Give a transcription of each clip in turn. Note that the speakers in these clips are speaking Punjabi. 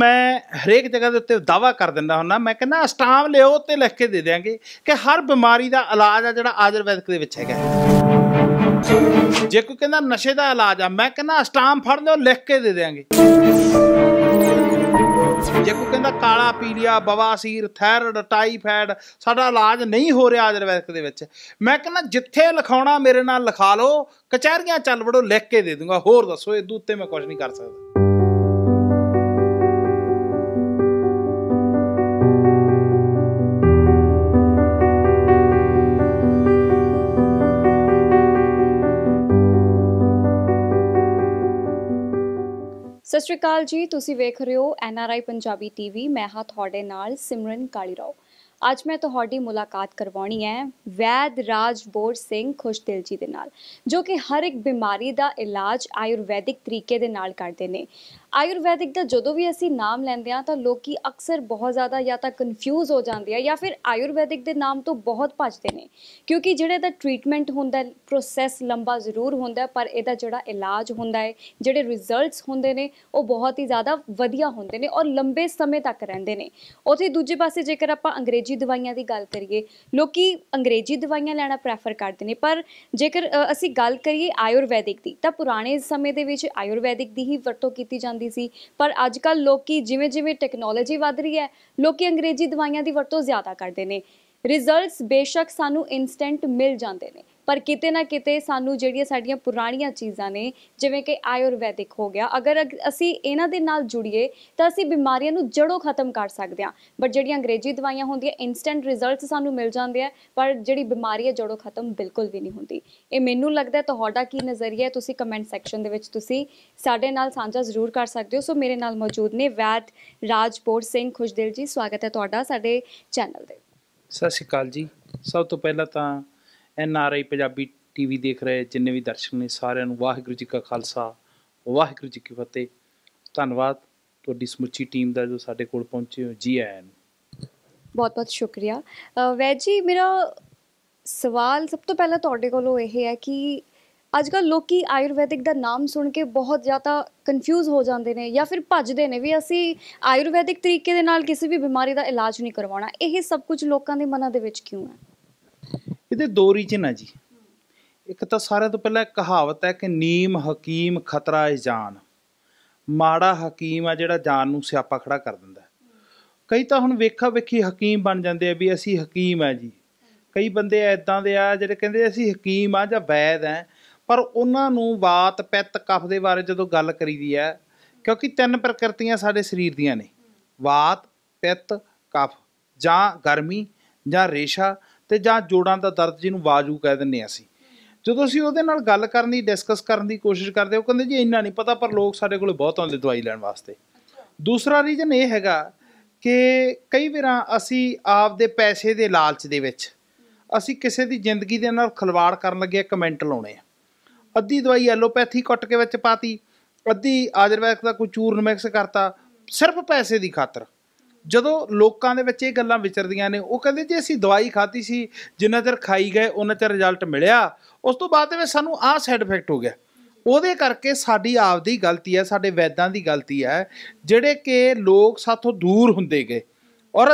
ਮੈਂ ਹਰੇਕ ਜਗ੍ਹਾ ਦੇ ਉੱਤੇ ਦਾਵਾ ਕਰ ਦਿੰਦਾ ਹੁੰਦਾ ਮੈਂ ਕਹਿੰਦਾ ਸਟਾਮ ਲਿਓ ਤੇ ਲਿਖ ਕੇ ਦੇ ਦੇਾਂਗੇ ਕਿ ਹਰ ਬਿਮਾਰੀ ਦਾ ਇਲਾਜ ਆ ਜਿਹੜਾ ਆਯੁਰਵੈਦਿਕ ਦੇ ਵਿੱਚ ਹੈਗਾ ਜੇ ਕੋਈ ਕਹਿੰਦਾ ਨਸ਼ੇ ਦਾ ਇਲਾਜ ਆ ਮੈਂ ਕਹਿੰਦਾ ਸਟਾਮ ਫੜ ਲਿਓ ਲਿਖ ਕੇ ਦੇ ਦੇਾਂਗੇ ਜੇ ਕੋਈ ਕਹਿੰਦਾ ਕਾਲਾ ਪੀਲੀਆ ਬਵਾਸੀਰ ਥਾਇਰਡ ਟਾਈਫਾਇਡ ਸਾਡਾ ਇਲਾਜ ਨਹੀਂ ਹੋ ਰਿਹਾ ਆਯੁਰਵੈਦਿਕ ਦੇ ਵਿੱਚ ਮੈਂ ਕਹਿੰਦਾ ਜਿੱਥੇ ਲਿਖਾਉਣਾ ਮੇਰੇ ਨਾਲ ਲਿਖਾ ਲਓ ਕਚਹਿਰੀਆਂ ਚੱਲ ਵੜੋ ਲਿਖ ਕੇ ਦੇ ਦੂੰਗਾ ਹੋਰ ਦੱਸੋ ਇਹ ਦੂਤੇ ਮੈਂ ਕੁਝ ਨਹੀਂ ਕਰ ਸਕਦਾ ਸਤਿ ਸ਼੍ਰੀ ਅਕਾਲ ਜੀ ਤੁਸੀਂ ਵੇਖ ਰਹੇ ਹੋ N R I Punjabi TV ਮੈਂ ਹਾਂ ਤੁਹਾਡੇ ਨਾਲ ਸਿਮਰਨ ਕਾਲੀਰਾਓ ਅੱਜ ਮੈਂ ਤੁਹਾਡੀ ਮੁਲਾਕਾਤ ਕਰਵਾਉਣੀ ਹੈ ਵੈਦ ਰਾਜ ਬੋਰ ਸਿੰਘ ਖੁਸ਼ਦਿਲ ਜੀ ਦੇ ਨਾਲ ਜੋ ਕਿ ਹਰ ਇੱਕ ਬਿਮਾਰੀ ਦਾ ਇਲਾਜ ਆਯੁਰਵੈਦਿਕ ਤਰੀਕੇ ਦੇ ਨਾਲ ਕਰਦੇ ਨੇ ਆਯੁਰਵੈਦਿਕ ਦਾ ਜਦੋਂ ਵੀ ਅਸੀਂ ਨਾਮ ਲੈਂਦੇ ਆ ਤਾਂ ਲੋਕੀ ਅਕਸਰ ਬਹੁਤ ਜ਼ਿਆਦਾ ਜਾਂ ਤਾਂ ਕਨਫਿਊਜ਼ ਹੋ ਜਾਂਦੇ ਆ ਜਾਂ ਫਿਰ ਆਯੁਰਵੈਦਿਕ ਦੇ ਨਾਮ ਤੋਂ ਬਹੁਤ ਭੱਜਦੇ ਨੇ ਕਿਉਂਕਿ ਜਿਹੜੇ ਦਾ ਟ੍ਰੀਟਮੈਂਟ ਹੁੰਦਾ ਪ੍ਰੋਸੈਸ ਲੰਬਾ ਜ਼ਰੂਰ ਹੁੰਦਾ ਪਰ ਇਹਦਾ ਜਿਹੜਾ ਇਲਾਜ ਹੁੰਦਾ ਹੈ ਜਿਹੜੇ ਰਿਜ਼ਲਟਸ ਹੁੰਦੇ ਨੇ ਉਹ ਬਹੁਤ ਹੀ ਜ਼ਿਆਦਾ ਵਧੀਆ ਹੁੰਦੇ ਨੇ ਔਰ ਲੰਬੇ ਸਮੇਂ ਤੱਕ ਰਹਿੰਦੇ ਨੇ ਉਥੇ ਦੂਜੇ ਪਾਸੇ ਜੇਕਰ ਆਪਾਂ ਅੰਗਰੇਜ਼ੀ ਦਵਾਈਆਂ ਦੀ ਗੱਲ ਕਰੀਏ ਲੋਕੀ ਅੰਗਰੇਜ਼ੀ ਦਵਾਈਆਂ ਲੈਣਾ ਪ੍ਰੈਫਰ ਕਰਦੇ ਨੇ ਪਰ ਜੇਕਰ ਅਸੀਂ ਗੱਲ ਕਰੀਏ ਆਯੁਰਵੈਦਿਕ ਦੀ ਤਾਂ ਪੁਰਾਣੇ ਸਮੇਂ ਦੇ ਵਿੱਚ ਆਯੁਰਵੈਦਿਕ ਦੀ ਹੀ ਵਰਤੋਂ ਕੀਤੀ ਜਾਂਦੀ ਹੁੰਦੀ ਸੀ ਪਰ ਅੱਜ ਕੱਲ ਲੋਕੀ ਜਿਵੇਂ ਜਿਵੇਂ ਟੈਕਨੋਲੋਜੀ ਵੱਧ ਰਹੀ ਹੈ ਲੋਕੀ ਅੰਗਰੇਜ਼ੀ ਦਵਾਈਆਂ ਦੀ ਵਰਤੋਂ ਜ਼ਿਆਦਾ ਕਰਦੇ ਨੇ ਰਿਜ਼ਲਟਸ ਬੇਸ਼ੱਕ ਸਾਨੂੰ ਇਨਸਟੈਂਟ ਮਿਲ ਜਾਂਦੇ ਨੇ ਪਰ ਕਿਤੇ ਨਾ ਕਿਤੇ ਸਾਨੂੰ ਜਿਹੜੀਆਂ ਸਾਡੀਆਂ ਪੁਰਾਣੀਆਂ ਚੀਜ਼ਾਂ ਨੇ ਜਿਵੇਂ ਕਿ ਆਯੁਰਵੈਦਿਕ ਹੋ ਗਿਆ ਅਗਰ ਅਸੀਂ ਇਹਨਾਂ ਦੇ ਨਾਲ ਜੁੜੀਏ ਤਾਂ ਅਸੀਂ ਬਿਮਾਰੀਆਂ ਨੂੰ ਜੜੋਂ ਖਤਮ ਕਰ ਸਕਦੇ ਹਾਂ ਬਟ ਜਿਹੜੀਆਂ ਅੰਗਰੇਜ਼ੀ ਦਵਾਈਆਂ ਹੁੰਦੀਆਂ ਇਨਸਟੈਂਟ ਰਿਜ਼ਲਟਸ ਸਾਨੂੰ ਮਿਲ ਜਾਂਦੇ ਆ ਪਰ ਜਿਹੜੀ ਬਿਮਾਰੀ ਹੈ ਜੜੋਂ ਖਤਮ ਬਿਲਕੁਲ ਵੀ ਨਹੀਂ ਹੁੰਦੀ ਇਹ ਮੈਨੂੰ ਲੱਗਦਾ ਤੁਹਾਡਾ ਕੀ ਨਜ਼ਰੀਆ ਹੈ ਤੁਸੀਂ ਕਮੈਂਟ ਸੈਕਸ਼ਨ ਦੇ ਵਿੱਚ ਤੁਸੀਂ ਸਾਡੇ ਨਾਲ ਸਾਂਝਾ ਜ਼ਰੂਰ ਕਰ ਸਕਦੇ ਹੋ ਸੋ ਮੇਰੇ ਨਾਲ ਮੌਜੂਦ ਨੇ ਵੈਦ ਰਾਜਪੋਰ ਸਿੰਘ ਖੁਸ਼ਦਿਲ ਜੀ ਸਵਾਗਤ ਹੈ ਤੁਹਾਡਾ ਸਾਡੇ ਚੈਨਲ ਦੇ ਸਤਿ ਸ਼੍ਰੀ ਅਕਾਲ ਜੀ ਸਭ ਤੋਂ ਪਹਿਲਾਂ ਤਾਂ N R I Punjabi TV ਦੇਖ ਰਹੇ ਜਿੰਨੇ ਵੀ ਦਰਸ਼ਕ ਨੇ ਸਾਰਿਆਂ ਨੂੰ ਵਾਹਿਗੁਰੂ ਜੀ ਕਾ ਖਾਲਸਾ ਵਾਹਿਗੁਰੂ ਜੀ ਕੀ ਫਤਿਹ ਧੰਨਵਾਦ ਤੁਹਾਡੀ ਸਮੁੱਚੀ ਟੀਮ ਦਾ ਜੋ ਸਾਡੇ ਕੋਲ ਪਹੁੰਚੇ ਹੋ ਜੀ ਆਇਆਂ ਨੂੰ ਬਹੁਤ ਬਹੁਤ ਸ਼ੁਕਰੀਆ ਵੈ ਜੀ ਮੇਰਾ ਸਵਾਲ ਸਭ ਤੋਂ ਪਹਿਲਾਂ ਤੁਹਾਡੇ ਕੋਲੋਂ ਇਹ ਹੈ ਕਿ ਅੱਜ ਕੱਲ ਲੋਕੀ ਆਯੁਰਵੈਦਿਕ ਦਾ ਨਾਮ ਸੁਣ ਕੇ ਬਹੁਤ ਜ਼ਿਆਦਾ ਕਨਫਿਊਜ਼ ਹੋ ਜਾਂਦੇ ਨੇ ਜਾਂ ਫਿਰ ਭੱਜਦੇ ਨੇ ਵੀ ਅਸੀਂ ਆਯੁਰਵੈਦਿਕ ਤਰੀਕੇ ਦੇ ਨਾਲ ਕਿਸੇ ਵੀ ਬਿਮਾਰੀ ਦਾ ਇਲਾਜ ਨਹੀਂ ਕਰਵਾਉਣਾ ਇਹ ਸਭ ਕੁਝ ਲੋਕਾਂ ਦੇ ਮਨਾਂ ਦੇ ਵਿੱਚ ਕਿਉਂ ਹੈ ਇਹਦੇ ਦੋ ਰੀਜਨ ਆ ਜੀ ਇੱਕ ਤਾਂ ਸਾਰਿਆਂ ਤੋਂ ਪਹਿਲਾਂ ਕਹਾਵਤ ਹੈ ਕਿ ਨੀਮ ਹਕੀਮ ਖਤਰਾ ਹੈ ਜਾਨ ਮਾੜਾ ਹਕੀਮ ਆ ਜਿਹੜਾ ਜਾਨ ਨੂੰ ਸਿਆਪਾ ਖੜਾ ਕਰ ਦਿੰਦਾ ਕਈ ਤਾਂ ਹੁਣ ਵੇਖਾ ਵੇਖੀ ਹਕੀਮ ਬਣ ਜਾਂਦੇ ਆ ਵੀ ਅਸੀਂ ਹਕੀਮ ਆ ਜੀ ਕਈ ਬੰਦੇ ਐਦਾਂ ਦੇ ਆ ਜਿਹੜੇ ਕਹਿੰਦੇ ਅਸੀਂ ਹਕੀਮ ਆ ਜਾਂ ਵੈਦ ਆ ਪਰ ਉਹਨਾਂ ਨੂੰ ਬਾਤ ਪਿੱਤ ਕਫ ਦੇ ਬਾਰੇ ਜਦੋਂ ਗੱਲ ਕਰੀਦੀ ਆ ਕਿਉਂਕਿ ਤਿੰਨ ਪ੍ਰਕਿਰਤੀਆਂ ਸਾਡੇ ਸਰੀਰ ਦੀਆਂ ਨੇ ਬਾਤ ਪਿੱਤ ਕਫ ਜਾਂ ਗਰਮੀ ਜਾਂ ਰੇਸ਼ਾ ਤੇ ਜਾਂ ਜੋੜਾਂ ਦਾ ਦਰਦ ਜਿਹਨੂੰ ਬਾਜੂ ਕਹਿ ਦਿੰਨੇ ਆ ਅਸੀਂ ਜਦੋਂ ਅਸੀਂ ਉਹਦੇ ਨਾਲ ਗੱਲ ਕਰਨ ਦੀ ਡਿਸਕਸ ਕਰਨ ਦੀ ਕੋਸ਼ਿਸ਼ ਕਰਦੇ ਉਹ ਕਹਿੰਦੇ ਜੀ ਇੰਨਾ ਨਹੀਂ ਪਤਾ ਪਰ ਲੋਕ ਸਾਡੇ ਕੋਲੇ ਬਹੁਤ ਆਉਂਦੇ ਦਵਾਈ ਲੈਣ ਵਾਸਤੇ ਦੂਸਰਾ ਰੀਜ਼ਨ ਇਹ ਹੈਗਾ ਕਿ ਕਈ ਵਾਰਾਂ ਅਸੀਂ ਆਪਦੇ ਪੈਸੇ ਦੇ ਲਾਲਚ ਦੇ ਵਿੱਚ ਅਸੀਂ ਕਿਸੇ ਦੀ ਜ਼ਿੰਦਗੀ ਦੇ ਨਾਲ ਖਲਵਾੜ ਕਰਨ ਲੱਗੇ ਕਮੈਂਟ ਲਾਉਣੇ ਆ ਅੱਧੀ ਦਵਾਈ ਐਲੋਪੈਥੀ ਕੱਟ ਕੇ ਵਿੱਚ ਪਾਤੀ ਅੱਧੀ ਆਯੁਰਵੈਦਿਕ ਦਾ ਕੋਈ ਚੂਰਨ ਮਿਕਸ ਕਰਤਾ ਸਿਰਫ ਪੈਸੇ ਦੀ ਖਾਤਰ ਜਦੋਂ ਲੋਕਾਂ ਦੇ ਵਿੱਚ ਇਹ ਗੱਲਾਂ ਵਿਚਰਦੀਆਂ ਨੇ ਉਹ ਕਹਿੰਦੇ ਜੇ ਅਸੀਂ ਦਵਾਈ ਖਾਤੀ ਸੀ ਜਿੰਨਾ ਚਿਰ ਖਾਈ ਗਏ ਉਹਨਾਂ ਚਿਰ ਰਿਜ਼ਲਟ ਮਿਲਿਆ ਉਸ ਤੋਂ ਬਾਅਦ ਦੇ ਵਿੱਚ ਸਾਨੂੰ ਆਹ ਸਾਈਡ ਇਫੈਕਟ ਹੋ ਗਿਆ ਉਹਦੇ ਕਰਕੇ ਸਾਡੀ ਆਪਦੀ ਗਲਤੀ ਹੈ ਸਾਡੇ ਵੈਦਾਂ ਦੀ ਗਲਤੀ ਹੈ ਜਿਹੜੇ ਕਿ ਲੋਕ ਸਾਥੋਂ ਦੂਰ ਹੁੰਦੇ ਗਏ ਔਰ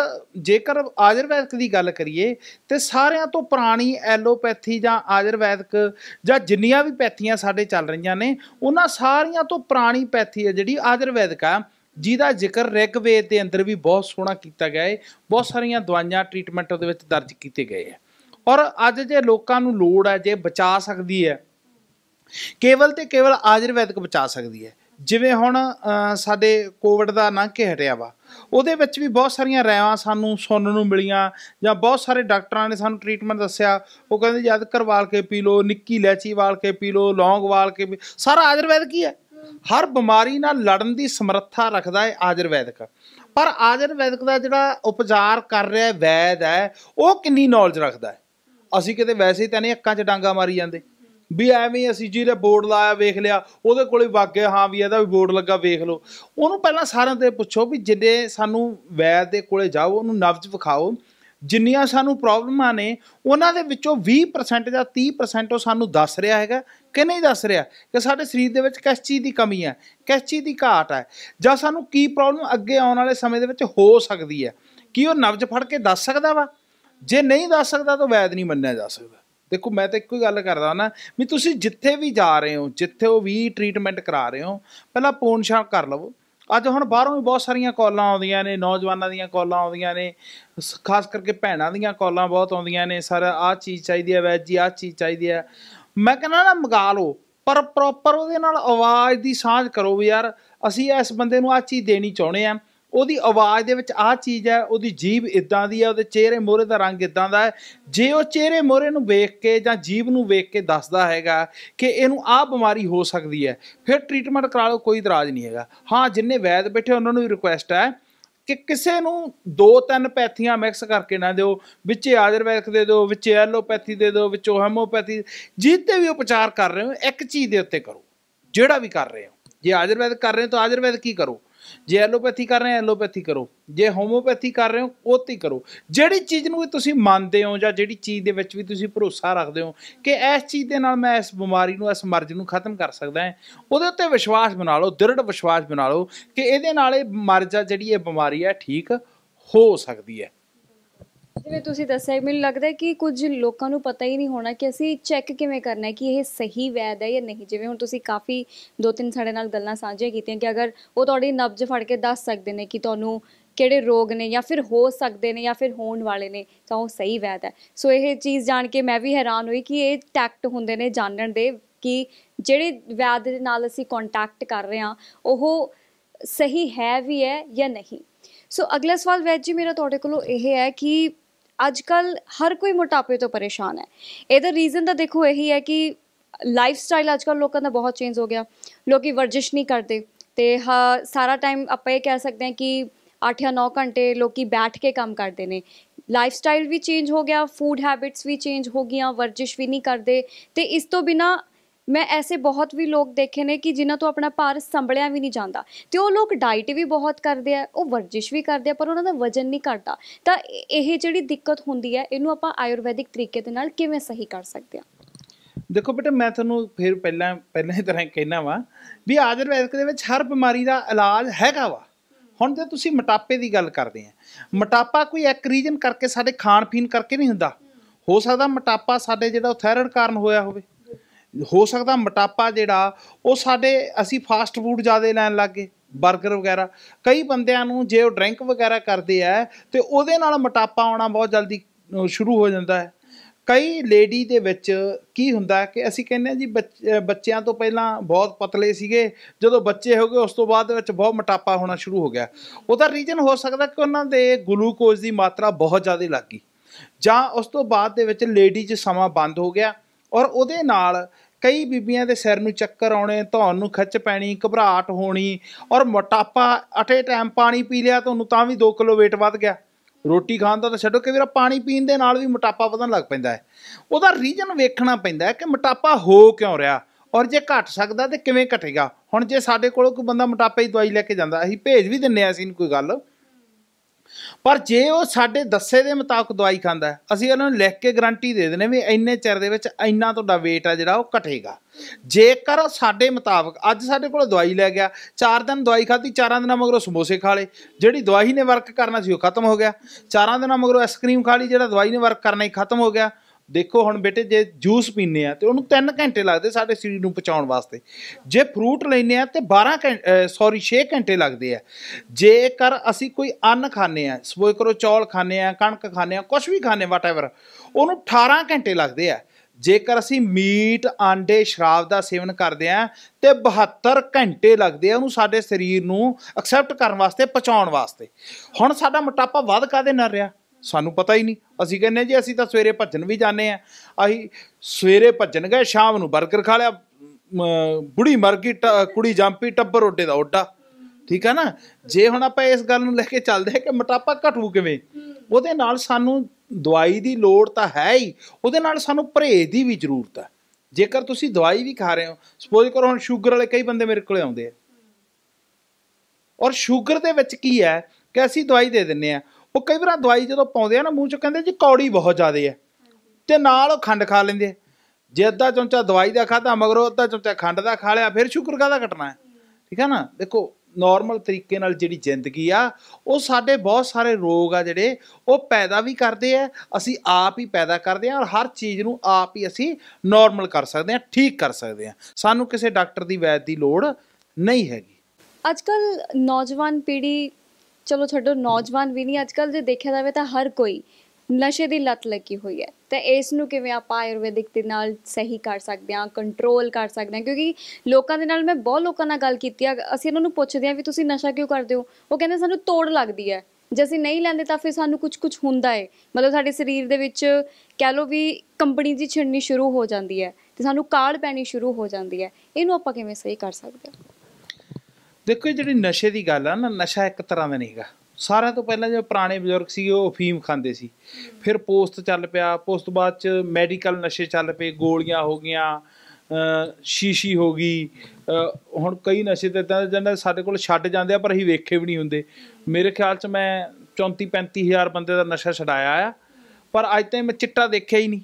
ਜੇਕਰ ਆਯੁਰਵੈਦਿਕ ਦੀ ਗੱਲ ਕਰੀਏ ਤੇ ਸਾਰਿਆਂ ਤੋਂ ਪੁਰਾਣੀ ਐਲੋਪੈਥੀ ਜਾਂ ਆਯੁਰਵੈਦਿਕ ਜਾਂ ਜਿੰਨੀਆਂ ਵੀ ਪੈਥੀਆਂ ਸਾਡੇ ਚੱਲ ਰਹੀਆਂ ਨੇ ਉਹਨਾਂ ਸਾਰਿਆਂ ਤੋਂ ਪੁਰਾਣੀ ਪੈਥੀ ਹੈ ਜਿਹੜੀ ਆਯੁਰਵੈਦਿਕ ਆ ਜਿਹਦਾ ਜ਼ਿਕਰ ਰਿਗਵੇਦ ਦੇ ਅੰਦਰ ਵੀ ਬਹੁਤ ਸੋਹਣਾ ਕੀਤਾ ਗਿਆ ਹੈ ਬਹੁਤ ਸਾਰੀਆਂ ਦਵਾਈਆਂ ਟ੍ਰੀਟਮੈਂਟ ਉਹਦੇ ਵਿੱਚ ਦਰਜ ਕੀਤੇ ਗਏ ਹੈ ਔਰ ਅੱਜ ਜੇ ਲੋਕਾਂ ਨੂੰ ਲੋੜ ਹੈ ਜੇ ਬਚਾ ਸਕਦੀ ਹੈ ਕੇਵਲ ਤੇ ਕੇਵਲ ਆਯੁਰਵੈਦਿਕ ਬਚਾ ਸਕਦੀ ਹੈ ਜਿਵੇਂ ਹੁਣ ਸਾਡੇ ਕੋਵਿਡ ਦਾ ਨਾਂ ਕਿ ਹਟਿਆ ਵਾ ਉਹਦੇ ਵਿੱਚ ਵੀ ਬਹੁਤ ਸਾਰੀਆਂ ਰਾਇਆਂ ਸਾਨੂੰ ਸੁਣਨ ਨੂੰ ਮਿਲੀਆਂ ਜਾਂ ਬਹੁਤ ਸਾਰੇ ਡਾਕਟਰਾਂ ਨੇ ਸਾਨੂੰ ਟ੍ਰੀਟਮੈਂਟ ਦੱਸਿਆ ਉਹ ਕਹਿੰਦੇ ਜਦ ਕਰਵਾਲ ਕੇ ਪੀ ਲੋ ਨਿੱਕੀ ਲੈਚੀ ਵਾਲ ਕੇ ਪੀ ਲੋ ਲੌਂਗ ਵਾਲ ਕੇ ਸਾਰਾ ਆਯੁਰਵੈਦਿਕ ਹੀ ਹੈ ਹਰ ਬਿਮਾਰੀ ਨਾਲ ਲੜਨ ਦੀ ਸਮਰੱਥਾ ਰੱਖਦਾ ਹੈ ਆਯੁਰਵੈਦਿਕ ਪਰ ਆਯੁਰਵੈਦਿਕ ਦਾ ਜਿਹੜਾ ਉਪਚਾਰ ਕਰ ਰਿਹਾ ਹੈ ਵੈਦ ਹੈ ਉਹ ਕਿੰਨੀ ਨੌਲੇਜ ਰੱਖਦਾ ਹੈ ਅਸੀਂ ਕਿਤੇ ਵੈਸੇ ਹੀ ਤਾਂ ਨਹੀਂ ਅੱਖਾਂ 'ਚ ਡਾਂਗਾ ਮਾਰੀ ਜਾਂਦੇ ਵੀ ਐਵੇਂ ਅਸੀਂ ਜਿਹੜੇ ਬੋਰਡ ਲਾਇਆ ਵੇਖ ਲਿਆ ਉਹਦੇ ਕੋਲੇ ਵਗ ਗਿਆ ਹਾਂ ਵੀ ਇਹਦਾ ਵੀ ਬੋਰਡ ਲੱਗਾ ਵੇਖ ਲਓ ਉਹਨੂੰ ਪਹਿਲਾਂ ਸਾਰਿਆਂ ਤੇ ਪੁੱਛੋ ਵੀ ਜਿੱਦੇ ਸਾਨੂੰ ਵੈਦ ਦੇ ਕੋਲੇ ਜਾਓ ਉਹਨੂੰ ਨਬਜ ਵਿਖਾਓ ਜਿੰਨੀਆਂ ਸਾਨੂੰ ਪ੍ਰੋਬਲਮਾਂ ਨੇ ਉਹਨਾਂ ਦੇ ਵਿੱਚੋਂ 20% ਜਾਂ 30% ਉਹ ਸਾਨੂੰ ਦੱਸ ਰਿਹਾ ਹੈਗਾ ਕਿ ਨਹੀਂ ਦੱਸ ਰਿਹਾ ਕਿ ਸਾਡੇ ਸਰੀਰ ਦੇ ਵਿੱਚ ਕਿਸ ਚੀਜ਼ ਦੀ ਕਮੀ ਹੈ ਕਿਸ ਚੀਜ਼ ਦੀ ਘਾਟ ਹੈ ਜਾਂ ਸਾਨੂੰ ਕੀ ਪ੍ਰੋਬਲਮ ਅੱਗੇ ਆਉਣ ਵਾਲੇ ਸਮੇਂ ਦੇ ਵਿੱਚ ਹੋ ਸਕਦੀ ਹੈ ਕੀ ਉਹ ਨਵਜ ਫੜ ਕੇ ਦੱਸ ਸਕਦਾ ਵਾ ਜੇ ਨਹੀਂ ਦੱਸ ਸਕਦਾ ਤਾਂ ਵੈਦ ਨਹੀਂ ਮੰਨਿਆ ਜਾ ਸਕਦਾ ਦੇਖੋ ਮੈਂ ਤਾਂ ਇੱਕੋ ਹੀ ਗੱਲ ਕਰਦਾ ਨਾ ਵੀ ਤੁਸੀਂ ਜਿੱਥੇ ਵੀ ਜਾ ਰਹੇ ਹੋ ਜਿੱਥੇ ਉਹ ਵੀ ਟ੍ਰੀਟਮੈਂਟ ਕਰਾ ਰਹੇ ਹੋ ਪਹਿਲਾਂ ਪੋਨਸ਼ਾਪ ਕਰ ਲਵੋ ਅੱਜ ਹੁਣ ਬਾਹਰੋਂ ਵੀ ਬਹੁਤ ਸਾਰੀਆਂ ਕਾਲਾਂ ਆਉਂਦੀਆਂ ਨੇ ਨੌਜਵਾਨਾਂ ਦੀਆਂ ਕਾਲਾਂ ਆਉਂਦੀਆਂ ਨੇ ਖਾਸ ਕਰਕੇ ਭੈਣਾਂ ਦੀਆਂ ਕਾਲਾਂ ਬਹੁਤ ਆਉਂਦੀਆਂ ਨੇ ਸਰ ਆਹ ਚੀਜ਼ ਚਾਹੀਦੀ ਹੈ ਵੈਜ ਜੀ ਆਹ ਚੀਜ਼ ਚਾਹੀਦੀ ਹੈ ਮੈਂ ਕਹਿੰਦਾ ਨਾ ਮੰਗਾ ਲਓ ਪਰ ਪ੍ਰੋਪਰ ਉਹਦੇ ਨਾਲ ਆਵਾਜ਼ ਦੀ ਸਾਂਝ ਕਰੋ ਵੀ ਯਾਰ ਅਸੀਂ ਇਸ ਬੰਦੇ ਨੂੰ ਆਹ ਚੀਜ਼ ਦੇਣੀ ਚਾਹੁੰਦੇ ਆ ਉਹਦੀ ਆਵਾਜ਼ ਦੇ ਵਿੱਚ ਆਹ ਚੀਜ਼ ਹੈ ਉਹਦੀ ਜੀਬ ਇਦਾਂ ਦੀ ਹੈ ਉਹਦੇ ਚਿਹਰੇ ਮੋਹਰੇ ਦਾ ਰੰਗ ਇਦਾਂ ਦਾ ਹੈ ਜੇ ਉਹ ਚਿਹਰੇ ਮੋਹਰੇ ਨੂੰ ਵੇਖ ਕੇ ਜਾਂ ਜੀਬ ਨੂੰ ਵੇਖ ਕੇ ਦੱਸਦਾ ਹੈਗਾ ਕਿ ਇਹਨੂੰ ਆਹ ਬਿਮਾਰੀ ਹੋ ਸਕਦੀ ਹੈ ਫਿਰ ਟ੍ਰੀਟਮੈਂਟ ਕਰਾ ਲਓ ਕੋਈ ਇਤਰਾਜ਼ ਨਹੀਂ ਹੈਗਾ ਹਾਂ ਜਿੰਨੇ ਵੈਦ ਬੈਠੇ ਉਹਨਾਂ ਨੂੰ ਵੀ ਰਿਕੁਐਸਟ ਹੈ ਕਿ ਕਿਸੇ ਨੂੰ ਦੋ ਤਿੰਨ ਪੈਥੀਆਂ ਮਿਕਸ ਕਰਕੇ ਨਾ ਦਿਓ ਵਿੱਚ ਆਯੁਰਵੈਦਿਕ ਦੇ ਦਿਓ ਵਿੱਚ ਐਲੋਪੈਥੀ ਦੇ ਦਿਓ ਵਿੱਚ ਹੋਮੋਪੈਥੀ ਜਿੱਤੇ ਵੀ ਉਪਚਾਰ ਕਰ ਰਹੇ ਹੋ ਇੱਕ ਚੀਜ਼ ਦੇ ਉੱਤੇ ਕਰੋ ਜਿਹੜਾ ਵੀ ਕਰ ਰਹੇ ਹੋ ਜੇ ਆਯੁਰਵੈਦਿਕ ਕਰ ਰਹੇ ਹੋ ਤਾਂ ਆਯੁਰਵੈਦਿਕ ਕੀ ਕਰੋ ਜੇ ਐਲੋਪੈਥੀ ਕਰ ਰਹੇ ਹੋ ਐਲੋਪੈਥੀ ਕਰੋ ਜੇ ਹੋਮੋਪੈਥੀ ਕਰ ਰਹੇ ਹੋ ਉਹਤੀ ਕਰੋ ਜਿਹੜੀ ਚੀਜ਼ ਨੂੰ ਵੀ ਤੁਸੀਂ ਮੰਨਦੇ ਹੋ ਜਾਂ ਜਿਹੜੀ ਚੀਜ਼ ਦੇ ਵਿੱਚ ਵੀ ਤੁਸੀਂ ਭਰੋਸਾ ਰੱਖਦੇ ਹੋ ਕਿ ਇਸ ਚੀਜ਼ ਦੇ ਨਾਲ ਮੈਂ ਇਸ ਬਿਮਾਰੀ ਨੂੰ ਇਸ ਮਰਜ਼ ਨੂੰ ਖਤਮ ਕਰ ਸਕਦਾ ਹਾਂ ਉਹਦੇ ਉੱਤੇ ਵਿਸ਼ਵਾਸ ਬਣਾ ਲਓ ਦ੍ਰਿੜ ਵਿਸ਼ਵਾਸ ਬਣਾ ਲਓ ਕਿ ਇਹਦੇ ਨਾਲ ਇਹ ਮਰਜ਼ ਆ ਜਿਹੜੀ ਇਹ ਬਿਮਾਰੀ ਹੈ ਠੀਕ ਹੋ ਸਕਦੀ ਹੈ ਜਿਵੇਂ ਤੁਸੀਂ ਦੱਸਿਆ ਮੈਨੂੰ ਲੱਗਦਾ ਕਿ ਕੁਝ ਲੋਕਾਂ ਨੂੰ ਪਤਾ ਹੀ ਨਹੀਂ ਹੋਣਾ ਕਿ ਅਸੀਂ ਚੈੱਕ ਕਿਵੇਂ ਕਰਨਾ ਹੈ ਕਿ ਇਹ ਸਹੀ ਵੈਦ ਹੈ ਜਾਂ ਨਹੀਂ ਜਿਵੇਂ ਹੁਣ ਤੁਸੀਂ ਕਾਫੀ ਦੋ ਤਿੰਨ ਸਾਡੇ ਨਾਲ ਗੱਲਾਂ ਸਾਂਝੀਆਂ ਕੀਤੀਆਂ ਕਿ ਅਗਰ ਉਹ ਤੁਹਾਡੀ ਨਬਜ ਫੜ ਕੇ ਦੱਸ ਸਕਦੇ ਨੇ ਕਿ ਤੁਹਾਨੂੰ ਕਿਹੜੇ ਰੋਗ ਨੇ ਜਾਂ ਫਿਰ ਹੋ ਸਕਦੇ ਨੇ ਜਾਂ ਫਿਰ ਹੋਣ ਵਾਲੇ ਨੇ ਤਾਂ ਉਹ ਸਹੀ ਵੈਦ ਹੈ ਸੋ ਇਹ ਚੀਜ਼ ਜਾਣ ਕੇ ਮੈਂ ਵੀ ਹੈਰਾਨ ਹੋਈ ਕਿ ਇਹ ਟੈਕਟ ਹੁੰਦੇ ਨੇ ਜਾਣਨ ਦੇ ਕਿ ਜਿਹੜੇ ਵੈਦ ਦੇ ਨਾਲ ਅਸੀਂ ਕੰਟੈਕਟ ਕਰ ਰਹੇ ਹਾਂ ਉਹ ਸਹੀ ਹੈ ਵੀ ਹੈ ਜਾਂ ਨਹੀਂ ਸੋ ਅਗਲਾ ਸਵਾਲ ਵੈਦ ਜੀ ਮੇਰਾ ਤੁਹਾਡੇ ਕੋਲੋਂ ਇਹ ਹੈ ਕਿ ਅੱਜ ਕੱਲ ਹਰ ਕੋਈ ਮੋਟਾਪੇ ਤੋਂ ਪਰੇਸ਼ਾਨ ਹੈ ਇਹਦਾ ਰੀਜ਼ਨ ਤਾਂ ਦੇਖੋ ਇਹੀ ਹੈ ਕਿ ਲਾਈਫ ਸਟਾਈਲ ਅੱਜ ਕੱਲ ਲੋਕਾਂ ਦਾ ਬਹੁਤ ਚੇਂਜ ਹੋ ਗਿਆ ਲੋਕੀ ਵਰਜਿਸ਼ ਨਹੀਂ ਕਰਦੇ ਤੇ ਸਾਰਾ ਟਾਈਮ ਆਪਾਂ ਇਹ ਕਹਿ ਸਕਦੇ ਹਾਂ ਕਿ 8 ਜਾਂ 9 ਘੰਟੇ ਲੋਕੀ ਬੈਠ ਕੇ ਕੰਮ ਕਰਦੇ ਨੇ ਲਾਈਫ ਸਟਾਈਲ ਵੀ ਚੇਂਜ ਹੋ ਗਿਆ ਫੂਡ ਹੈਬਿਟਸ ਵੀ ਚੇਂਜ ਹੋ ਗਈਆਂ ਵਰਜਿਸ਼ ਵੀ ਨਹੀਂ ਕਰਦੇ ਤੇ ਇਸ ਤੋਂ ਬਿਨਾ ਮੈਂ ਐਸੇ ਬਹੁਤ ਵੀ ਲੋਕ ਦੇਖੇ ਨੇ ਕਿ ਜਿਨ੍ਹਾਂ ਤੋਂ ਆਪਣਾ ਭਾਰ ਸੰਭਲਿਆ ਵੀ ਨਹੀਂ ਜਾਂਦਾ ਤੇ ਉਹ ਲੋਕ ਡਾਈਟ ਵੀ ਬਹੁਤ ਕਰਦੇ ਆ ਉਹ ਵਰਜਿਸ਼ ਵੀ ਕਰਦੇ ਆ ਪਰ ਉਹਨਾਂ ਦਾ ਵਜਨ ਨਹੀਂ ਘਟਦਾ ਤਾਂ ਇਹ ਜਿਹੜੀ ਦਿੱਕਤ ਹੁੰਦੀ ਹੈ ਇਹਨੂੰ ਆਪਾਂ ਆਯੁਰਵੈਦਿਕ ਤਰੀਕੇ ਦੇ ਨਾਲ ਕਿਵੇਂ ਸਹੀ ਕਰ ਸਕਦੇ ਆ ਦੇਖੋ ਬੇਟਾ ਮੈਂ ਤੁਹਾਨੂੰ ਫਿਰ ਪਹਿਲਾਂ ਪਹਿਲਾਂ ਹੀ ਤਰ੍ਹਾਂ ਕਹਿਣਾ ਵਾ ਵੀ ਆਯੁਰਵੈਦਿਕ ਦੇ ਵਿੱਚ ਹਰ ਬਿਮਾਰੀ ਦਾ ਇਲਾਜ ਹੈਗਾ ਵਾ ਹੁਣ ਜੇ ਤੁਸੀਂ ਮੋਟਾਪੇ ਦੀ ਗੱਲ ਕਰਦੇ ਆ ਮੋਟਾਪਾ ਕੋਈ ਇੱਕ ਰੀਜਨ ਕਰਕੇ ਸਾਡੇ ਖਾਣ ਪੀਣ ਕਰਕੇ ਨਹੀਂ ਹੁੰਦਾ ਹੋ ਸਕਦਾ ਮੋਟਾਪਾ ਸਾਡੇ ਜਿਹੜਾ ਥਾਇਰੋਇਡ ਕਾਰਨ ਹੋਇਆ ਹੋਵੇ ਹੋ ਸਕਦਾ ਮੋਟਾਪਾ ਜਿਹੜਾ ਉਹ ਸਾਡੇ ਅਸੀਂ ਫਾਸਟ ਫੂਡ ਜ਼ਿਆਦਾ ਲੈਣ ਲੱਗ ਗਏ 버ਗਰ ਵਗੈਰਾ ਕਈ ਬੰਦਿਆਂ ਨੂੰ ਜੇ ਉਹ ਡਰਿੰਕ ਵਗੈਰਾ ਕਰਦੇ ਆ ਤੇ ਉਹਦੇ ਨਾਲ ਮੋਟਾਪਾ ਆਉਣਾ ਬਹੁਤ ਜਲਦੀ ਸ਼ੁਰੂ ਹੋ ਜਾਂਦਾ ਹੈ ਕਈ ਲੇਡੀ ਦੇ ਵਿੱਚ ਕੀ ਹੁੰਦਾ ਕਿ ਅਸੀਂ ਕਹਿੰਦੇ ਆ ਜੀ ਬੱਚਿਆਂ ਤੋਂ ਪਹਿਲਾਂ ਬਹੁਤ ਪਤਲੇ ਸੀਗੇ ਜਦੋਂ ਬੱਚੇ ਹੋ ਗਏ ਉਸ ਤੋਂ ਬਾਅਦ ਵਿੱਚ ਬਹੁਤ ਮੋਟਾਪਾ ਹੋਣਾ ਸ਼ੁਰੂ ਹੋ ਗਿਆ ਉਹਦਾ ਰੀਜ਼ਨ ਹੋ ਸਕਦਾ ਕਿ ਉਹਨਾਂ ਦੇ ਗਲੂਕੋਜ਼ ਦੀ ਮਾਤਰਾ ਬਹੁਤ ਜ਼ਿਆਦਾ ਲੱਗੀ ਜਾਂ ਉਸ ਤੋਂ ਬਾਅਦ ਦੇ ਵਿੱਚ ਲੇਡੀ 'ਚ ਸਮਾਂ ਬੰਦ ਹੋ ਗਿਆ ਔਰ ਉਹਦੇ ਨਾਲ ਕਈ ਬੀਬੀਆਂ ਦੇ ਸਿਰ ਨੂੰ ਚੱਕਰ ਆਉਣੇ ਧੌਣ ਨੂੰ ਖਿੱਚ ਪੈਣੀ ਘਬਰਾਟ ਹੋਣੀ ਔਰ ਮੋਟਾਪਾ ਅਟੇ ਟਾਈਮ ਪਾਣੀ ਪੀ ਲਿਆ ਤੁਹਾਨੂੰ ਤਾਂ ਵੀ 2 ਕਿਲੋ weight ਵੱਧ ਗਿਆ ਰੋਟੀ ਖਾਣ ਦਾ ਤਾਂ ਛੱਡੋ ਕਿ ਵੀਰਾ ਪਾਣੀ ਪੀਣ ਦੇ ਨਾਲ ਵੀ ਮੋਟਾਪਾ ਵਧਣ ਲੱਗ ਪੈਂਦਾ ਹੈ ਉਹਦਾ ਰੀਜਨ ਵੇਖਣਾ ਪੈਂਦਾ ਹੈ ਕਿ ਮੋਟਾਪਾ ਹੋ ਕਿਉਂ ਰਿਹਾ ਔਰ ਜੇ ਘਟ ਸਕਦਾ ਤੇ ਕਿਵੇਂ ਘਟੇਗਾ ਹੁਣ ਜੇ ਸਾਡੇ ਕੋਲ ਕੋਈ ਬੰਦਾ ਮੋਟਾਪੇ ਦੀ ਦਵਾਈ ਲੈ ਕੇ ਜਾਂਦਾ ਅਸੀਂ ਭੇਜ ਵੀ ਦਿੰਨੇ ਆ ਅਸੀਂ ਕੋਈ ਗੱਲ ਪਰ ਜੇ ਉਹ ਸਾਡੇ ਦੱਸੇ ਦੇ ਮੁਤਾਬਕ ਦਵਾਈ ਖਾਂਦਾ ਅਸੀਂ ਉਹਨਾਂ ਨੂੰ ਲਿਖ ਕੇ ਗਾਰੰਟੀ ਦੇ ਦਿੰਨੇ ਵੀ ਇੰਨੇ ਚਿਰ ਦੇ ਵਿੱਚ ਇੰਨਾ ਤੁਹਾਡਾ weight ਆ ਜਿਹੜਾ ਉਹ ਘਟੇਗਾ ਜੇਕਰ ਸਾਡੇ ਮੁਤਾਬਕ ਅੱਜ ਸਾਡੇ ਕੋਲ ਦਵਾਈ ਲੈ ਗਿਆ 4 ਦਿਨ ਦਵਾਈ ਖਾਧੀ 4 ਦਿਨਾਂ ਮਗਰੋਂ ਸਮੋਸੇ ਖਾ ਲੇ ਜਿਹੜੀ ਦਵਾਈ ਨੇ ਵਰਕ ਕਰਨਾ ਸੀ ਉਹ ਖਤਮ ਹੋ ਗਿਆ 4 ਦਿਨਾਂ ਮਗਰੋਂ ਆਈਸਕ੍ਰੀਮ ਖਾ ਲਈ ਜਿਹੜਾ ਦਵਾਈ ਨੇ ਵਰਕ ਕਰਨਾ ਹੀ ਖਤਮ ਹੋ ਗਿਆ ਦੇਖੋ ਹੁਣ ਬੇਟੇ ਜੇ ਜੂਸ ਪੀਨੇ ਆ ਤੇ ਉਹਨੂੰ 3 ਘੰਟੇ ਲੱਗਦੇ ਸਾਡੇ ਸਰੀਰ ਨੂੰ ਪਚਾਉਣ ਵਾਸਤੇ ਜੇ ਫਰੂਟ ਲੈਨੇ ਆ ਤੇ 12 ਸੌਰੀ 6 ਘੰਟੇ ਲੱਗਦੇ ਆ ਜੇਕਰ ਅਸੀਂ ਕੋਈ ਅੰਨ ਖਾਣੇ ਆ ਸਪੋਜ਼ ਕਰੋ ਚੌਲ ਖਾਣੇ ਆ ਕਣਕ ਖਾਣੇ ਆ ਕੁਝ ਵੀ ਖਾਣੇ ਵਾਟਐਵਰ ਉਹਨੂੰ 18 ਘੰਟੇ ਲੱਗਦੇ ਆ ਜੇਕਰ ਅਸੀਂ ਮੀਟ ਆਂਡੇ ਸ਼ਰਾਬ ਦਾ ਸੇਵਨ ਕਰਦੇ ਆ ਤੇ 72 ਘੰਟੇ ਲੱਗਦੇ ਆ ਉਹਨੂੰ ਸਾਡੇ ਸਰੀਰ ਨੂੰ ਐਕਸੈਪਟ ਕਰਨ ਵਾਸਤੇ ਪਚਾਉਣ ਵਾਸਤੇ ਹੁਣ ਸਾਡਾ ਮੋਟਾਪਾ ਵੱਧ ਕਾਦੇ ਨਾਲ ਰਿਹਾ ਸਾਨੂੰ ਪਤਾ ਹੀ ਨਹੀਂ ਅਸੀਂ ਕਹਿੰਨੇ ਜੀ ਅਸੀਂ ਤਾਂ ਸਵੇਰੇ ਭੱਜਣ ਵੀ ਜਾਂਦੇ ਆ ਅਸੀਂ ਸਵੇਰੇ ਭੱਜਣ ਗਏ ਸ਼ਾਮ ਨੂੰ 버ਗਰ ਖਾ ਲਿਆ ਬੁੜੀ ਮਰ ਗਈ ਕੁੜੀ ਜੰਪੀ ਟੱਬਰ ਓਡੇ ਦਾ ਓਡਾ ਠੀਕ ਹੈ ਨਾ ਜੇ ਹੁਣ ਆਪਾਂ ਇਸ ਗੱਲ ਨੂੰ ਲੈ ਕੇ ਚੱਲਦੇ ਹਾਂ ਕਿ ਮੋਟਾਪਾ ਘਟੂ ਕਿਵੇਂ ਉਹਦੇ ਨਾਲ ਸਾਨੂੰ ਦਵਾਈ ਦੀ ਲੋੜ ਤਾਂ ਹੈ ਹੀ ਉਹਦੇ ਨਾਲ ਸਾਨੂੰ ਪਰਹੇਜ਼ ਦੀ ਵੀ ਜ਼ਰੂਰਤ ਹੈ ਜੇਕਰ ਤੁਸੀਂ ਦਵਾਈ ਵੀ ਖਾ ਰਹੇ ਹੋ ਸਪੋਜ਼ ਕਰੋ ਹੁਣ ਸ਼ੂਗਰ ਵਾਲੇ ਕਈ ਬੰਦੇ ਮੇਰੇ ਕੋਲੇ ਆਉਂਦੇ ਆ ਔਰ ਸ਼ੂਗਰ ਦੇ ਵਿੱਚ ਕੀ ਹੈ ਕਿ ਅਸੀਂ ਦਵਾਈ ਦੇ ਦਿੰਨੇ ਆ ਉਹ ਕਈ ਵਾਰ ਦਵਾਈ ਜਦੋਂ ਪਾਉਂਦੇ ਆ ਨਾ ਮੂੰਹ ਚ ਕਹਿੰਦੇ ਜੀ ਕੌੜੀ ਬਹੁਤ ਜ਼ਿਆਦੇ ਹੈ ਤੇ ਨਾਲ ਉਹ ਖੰਡ ਖਾ ਲੈਂਦੇ ਜੇ ਅੱਧਾ ਚਮਚਾ ਦਵਾਈ ਦਾ ਖਾਦਾ ਮਗਰੋਂ ਅੱਧਾ ਚਮਚਾ ਖੰਡ ਦਾ ਖਾ ਲਿਆ ਫਿਰ ਸ਼ੂਗਰ ਕਾਦਾ ਘਟਣਾ ਹੈ ਠੀਕ ਹੈ ਨਾ ਦੇਖੋ ਨਾਰਮਲ ਤਰੀਕੇ ਨਾਲ ਜਿਹੜੀ ਜ਼ਿੰਦਗੀ ਆ ਉਹ ਸਾਡੇ ਬਹੁਤ ਸਾਰੇ ਰੋਗ ਆ ਜਿਹੜੇ ਉਹ ਪੈਦਾ ਵੀ ਕਰਦੇ ਆ ਅਸੀਂ ਆਪ ਹੀ ਪੈਦਾ ਕਰਦੇ ਆ ਔਰ ਹਰ ਚੀਜ਼ ਨੂੰ ਆਪ ਹੀ ਅਸੀਂ ਨਾਰਮਲ ਕਰ ਸਕਦੇ ਆ ਠੀਕ ਕਰ ਸਕਦੇ ਆ ਸਾਨੂੰ ਕਿਸੇ ਡਾਕਟਰ ਦੀ ਵੈਦ ਦੀ ਲੋੜ ਨਹੀਂ ਹੈਗੀ ਅੱਜ ਕੱਲ ਨੌਜਵਾਨ ਪੀੜ੍ਹੀ ਚਲੋ ਛੱਡੋ ਨੌਜਵਾਨ ਵੀ ਨਹੀਂ ਅੱਜ ਕੱਲ ਜੇ ਦੇਖਿਆ ਜਾਵੇ ਤਾਂ ਹਰ ਕੋਈ ਨਸ਼ੇ ਦੀ ਲਤ ਲੱਗੀ ਹੋਈ ਹੈ ਤਾਂ ਇਸ ਨੂੰ ਕਿਵੇਂ ਆਪਾਂ ਆਯੁਰਵੈਦਿਕ ਦੇ ਨਾਲ ਸਹੀ ਕਰ ਸਕਦੇ ਹਾਂ ਕੰਟਰੋਲ ਕਰ ਸਕਦੇ ਹਾਂ ਕਿਉਂਕਿ ਲੋਕਾਂ ਦੇ ਨਾਲ ਮੈਂ ਬਹੁਤ ਲੋਕਾਂ ਨਾਲ ਗੱਲ ਕੀਤੀ ਆ ਅਸੀਂ ਉਹਨਾਂ ਨੂੰ ਪੁੱਛਦੇ ਆ ਵੀ ਤੁਸੀਂ ਨਸ਼ਾ ਕਿਉਂ ਕਰਦੇ ਹੋ ਉਹ ਕਹਿੰਦੇ ਸਾਨੂੰ ਤੋੜ ਲੱਗਦੀ ਹੈ ਜੇ ਅਸੀਂ ਨਹੀਂ ਲੈਂਦੇ ਤਾਂ ਫਿਰ ਸਾਨੂੰ ਕੁਝ ਕੁਝ ਹੁੰਦਾ ਹੈ ਮਤਲਬ ਸਾਡੇ ਸਰੀਰ ਦੇ ਵਿੱਚ ਕਹਿ ਲੋ ਵੀ ਕੰਪਨੀ ਦੀ ਛਿੜਨੀ ਸ਼ੁਰੂ ਹੋ ਜਾਂਦੀ ਹੈ ਤੇ ਸਾਨੂੰ ਕਾਲ ਪੈਣੀ ਸ਼ੁਰੂ ਹੋ ਜਾਂਦੀ ਹੈ ਇਹਨੂੰ ਆਪਾਂ ਕਿਵੇਂ ਸਹੀ ਕਰ ਸਕਦੇ ਹਾਂ ਦੇਖੋ ਜਿਹੜੀ ਨਸ਼ੇ ਦੀ ਗੱਲ ਆ ਨਾ ਨਸ਼ਾ ਇੱਕ ਤਰ੍ਹਾਂ ਦਾ ਨਹੀਂਗਾ ਸਾਰਿਆਂ ਤੋਂ ਪਹਿਲਾਂ ਜੋ ਪੁਰਾਣੇ ਬਜ਼ੁਰਗ ਸੀ ਉਹ ਅਫੀਮ ਖਾਂਦੇ ਸੀ ਫਿਰ ਪੋਸਟ ਚੱਲ ਪਿਆ ਪੋਸਟ ਬਾਅਦ ਚ ਮੈਡੀਕਲ ਨਸ਼ੇ ਚੱਲ ਪਏ ਗੋਲੀਆਂ ਹੋ ਗਈਆਂ ਸ਼ੀਸ਼ੀ ਹੋ ਗਈ ਹੁਣ ਕਈ ਨਸ਼ੇ ਤੇ ਤਾਂ ਜਾਂਦੇ ਸਾਡੇ ਕੋਲ ਛੱਡ ਜਾਂਦੇ ਆ ਪਰ ਅਸੀਂ ਵੇਖੇ ਵੀ ਨਹੀਂ ਹੁੰਦੇ ਮੇਰੇ ਖਿਆਲ ਚ ਮੈਂ 34 35000 ਬੰਦੇ ਦਾ ਨਸ਼ਾ ਛਡਾਇਆ ਆ ਪਰ ਅੱਜ ਤੱਕ ਮੈਂ ਚਿੱਟਾ ਦੇਖਿਆ ਹੀ ਨਹੀਂ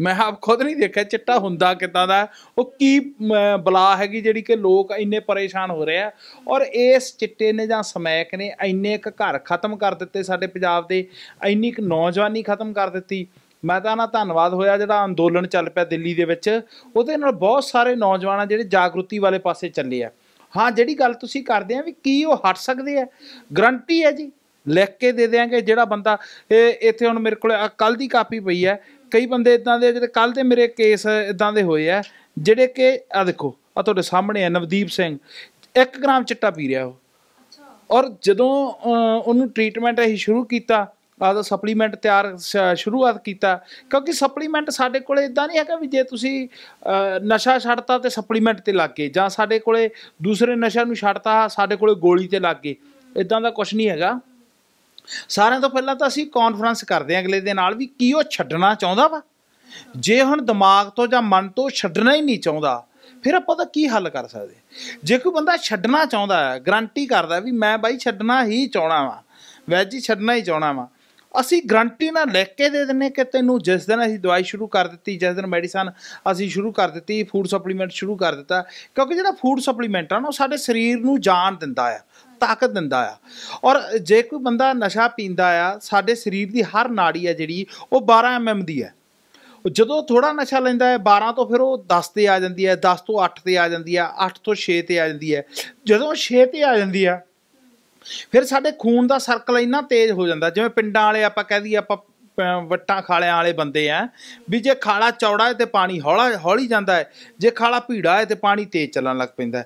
ਮੈਂ ਆਪ ਖੁਦ ਨਹੀਂ ਦੇਖਿਆ ਚਿੱਟਾ ਹੁੰਦਾ ਕਿਦਾਂ ਦਾ ਉਹ ਕੀ ਬਲਾ ਹੈਗੀ ਜਿਹੜੀ ਕਿ ਲੋਕ ਇੰਨੇ ਪਰੇਸ਼ਾਨ ਹੋ ਰਹੇ ਆ ਔਰ ਇਸ ਚਿੱਟੇ ਨੇ ਜਾਂ ਸਮੈਕ ਨੇ ਇੰਨੇ ਇੱਕ ਘਰ ਖਤਮ ਕਰ ਦਿੱਤੇ ਸਾਡੇ ਪੰਜਾਬ ਦੇ ਇੰਨੀ ਇੱਕ ਨੌਜਵਾਨੀ ਖਤਮ ਕਰ ਦਿੱਤੀ ਮੈਂ ਤਾਂ ਨਾ ਧੰਨਵਾਦ ਹੋਇਆ ਜਿਹੜਾ ਅੰਦੋਲਨ ਚੱਲ ਪਿਆ ਦਿੱਲੀ ਦੇ ਵਿੱਚ ਉਹਦੇ ਨਾਲ ਬਹੁਤ ਸਾਰੇ ਨੌਜਵਾਨਾਂ ਜਿਹੜੇ ਜਾਗਰੂਤੀ ਵਾਲੇ ਪਾਸੇ ਚੱਲੇ ਆ ਹਾਂ ਜਿਹੜੀ ਗੱਲ ਤੁਸੀਂ ਕਰਦੇ ਆ ਵੀ ਕੀ ਉਹ ਹਟ ਸਕਦੇ ਆ ਗਰੰਟੀ ਹੈ ਜੀ ਲਿਖ ਕੇ ਦੇ ਦੇਾਂਗੇ ਜਿਹੜਾ ਬੰਦਾ ਇਹ ਇੱਥੇ ਹੁਣ ਮੇਰੇ ਕੋਲ ਕੱਲ ਦੀ ਕਾਪੀ ਪਈ ਹੈ ਕਈ ਬੰਦੇ ਇਦਾਂ ਦੇ ਜਿਹੜੇ ਕੱਲ ਤੇ ਮੇਰੇ ਕੇਸ ਇਦਾਂ ਦੇ ਹੋਏ ਆ ਜਿਹੜੇ ਕਿ ਆ ਦੇਖੋ ਆ ਤੁਹਾਡੇ ਸਾਹਮਣੇ ਆ ਨਵਦੀਪ ਸਿੰਘ 1 ਗ੍ਰਾਮ ਚਿੱਟਾ ਪੀ ਰਿਹਾ ਉਹ ਔਰ ਜਦੋਂ ਉਹਨੂੰ ਟ੍ਰੀਟਮੈਂਟ ਅਸੀਂ ਸ਼ੁਰੂ ਕੀਤਾ ਆ ਦਾ ਸਪਲੀਮੈਂਟ ਤਿਆਰ ਸ਼ੁਰੂਆਤ ਕੀਤਾ ਕਿਉਂਕਿ ਸਪਲੀਮੈਂਟ ਸਾਡੇ ਕੋਲੇ ਇਦਾਂ ਨਹੀਂ ਹੈਗਾ ਵੀ ਜੇ ਤੁਸੀਂ ਨਸ਼ਾ ਛੱਡਤਾ ਤੇ ਸਪਲੀਮੈਂਟ ਤੇ ਲੱਗ ਗਏ ਜਾਂ ਸਾਡੇ ਕੋਲੇ ਦੂਸਰੇ ਨਸ਼ਾ ਨੂੰ ਛੱਡਤਾ ਸਾਡੇ ਕੋਲੇ ਗੋਲੀ ਤੇ ਲੱਗ ਗਏ ਇਦਾਂ ਦਾ ਕੁਝ ਨਹੀਂ ਹੈਗਾ ਸਾਰਿਆਂ ਤੋਂ ਪਹਿਲਾਂ ਤਾਂ ਅਸੀਂ ਕਾਨਫਰੰਸ ਕਰਦੇ ਆਂ ਅਗਲੇ ਦੇ ਨਾਲ ਵੀ ਕੀ ਉਹ ਛੱਡਣਾ ਚਾਹੁੰਦਾ ਵਾ ਜੇ ਹੁਣ ਦਿਮਾਗ ਤੋਂ ਜਾਂ ਮਨ ਤੋਂ ਛੱਡਣਾ ਹੀ ਨਹੀਂ ਚਾਹੁੰਦਾ ਫਿਰ ਆਪਾਂ ਤਾਂ ਕੀ ਹੱਲ ਕਰ ਸਕਦੇ ਜੇ ਕੋਈ ਬੰਦਾ ਛੱਡਣਾ ਚਾਹੁੰਦਾ ਹੈ ਗਰੰਟੀ ਕਰਦਾ ਵੀ ਮੈਂ ਬਾਈ ਛੱਡਣਾ ਹੀ ਚਾਹਣਾ ਵਾ ਵੈਜ ਹੀ ਛੱਡਣਾ ਹੀ ਚਾਹਣਾ ਵਾ ਅਸੀਂ ਗਰੰਟੀ ਨਾਲ ਲਿਖ ਕੇ ਦੇ ਦਿੰਨੇ ਕਿ ਤੈਨੂੰ ਜਿਸ ਦਿਨ ਅਸੀਂ ਦਵਾਈ ਸ਼ੁਰੂ ਕਰ ਦਿੱਤੀ ਜਿਸ ਦਿਨ ਮੈਡੀਸਨ ਅਸੀਂ ਸ਼ੁਰੂ ਕਰ ਦਿੱਤੀ ਫੂਡ ਸਪਲੀਮੈਂਟ ਸ਼ੁਰੂ ਕਰ ਦਿੱਤਾ ਕਿਉਂਕਿ ਜਿਹੜਾ ਫੂਡ ਸਪਲੀਮੈਂਟ ਆ ਨਾ ਉਹ ਸਾਡੇ ਸਰੀਰ ਨੂੰ ਜਾਨ ਦਿੰਦਾ ਆ ਤਾਕਤ ਦਿੰਦਾ ਆ ਔਰ ਜੇ ਕੋਈ ਬੰਦਾ ਨਸ਼ਾ ਪੀਂਦਾ ਆ ਸਾਡੇ ਸਰੀਰ ਦੀ ਹਰ ਨਾੜੀ ਆ ਜਿਹੜੀ ਉਹ 12 ਐਮਐਮ ਦੀ ਹੈ ਜਦੋਂ ਥੋੜਾ ਨਸ਼ਾ ਲੈਂਦਾ ਹੈ 12 ਤੋਂ ਫਿਰ ਉਹ 10 ਤੇ ਆ ਜਾਂਦੀ ਹੈ 10 ਤੋਂ 8 ਤੇ ਆ ਜਾਂਦੀ ਹੈ 8 ਤੋਂ 6 ਤੇ ਆ ਜਾਂਦੀ ਹੈ ਜਦੋਂ 6 ਤੇ ਆ ਜਾਂਦੀ ਹੈ ਫਿਰ ਸਾਡੇ ਖੂਨ ਦਾ ਸਰਕਲ ਇੰਨਾ ਤੇਜ਼ ਹੋ ਜਾਂਦਾ ਜਿਵੇਂ ਪਿੰਡਾਂ ਵਾਲੇ ਆਪਾਂ ਕਹਿੰਦੀ ਆਪਾਂ ਵੱਟਾਂ ਖਾਲਿਆਂ ਵਾਲੇ ਬੰਦੇ ਆ ਵੀ ਜੇ ਖਾਲਾ ਚੌੜਾ ਹੈ ਤੇ ਪਾਣੀ ਹੌਲਾ ਹੌਲੀ ਜਾਂਦਾ ਹੈ ਜੇ ਖਾਲਾ ਭੀੜਾ ਹੈ ਤੇ ਪਾਣੀ ਤੇਜ਼ ਚੱਲਣ ਲੱਗ ਪੈਂਦਾ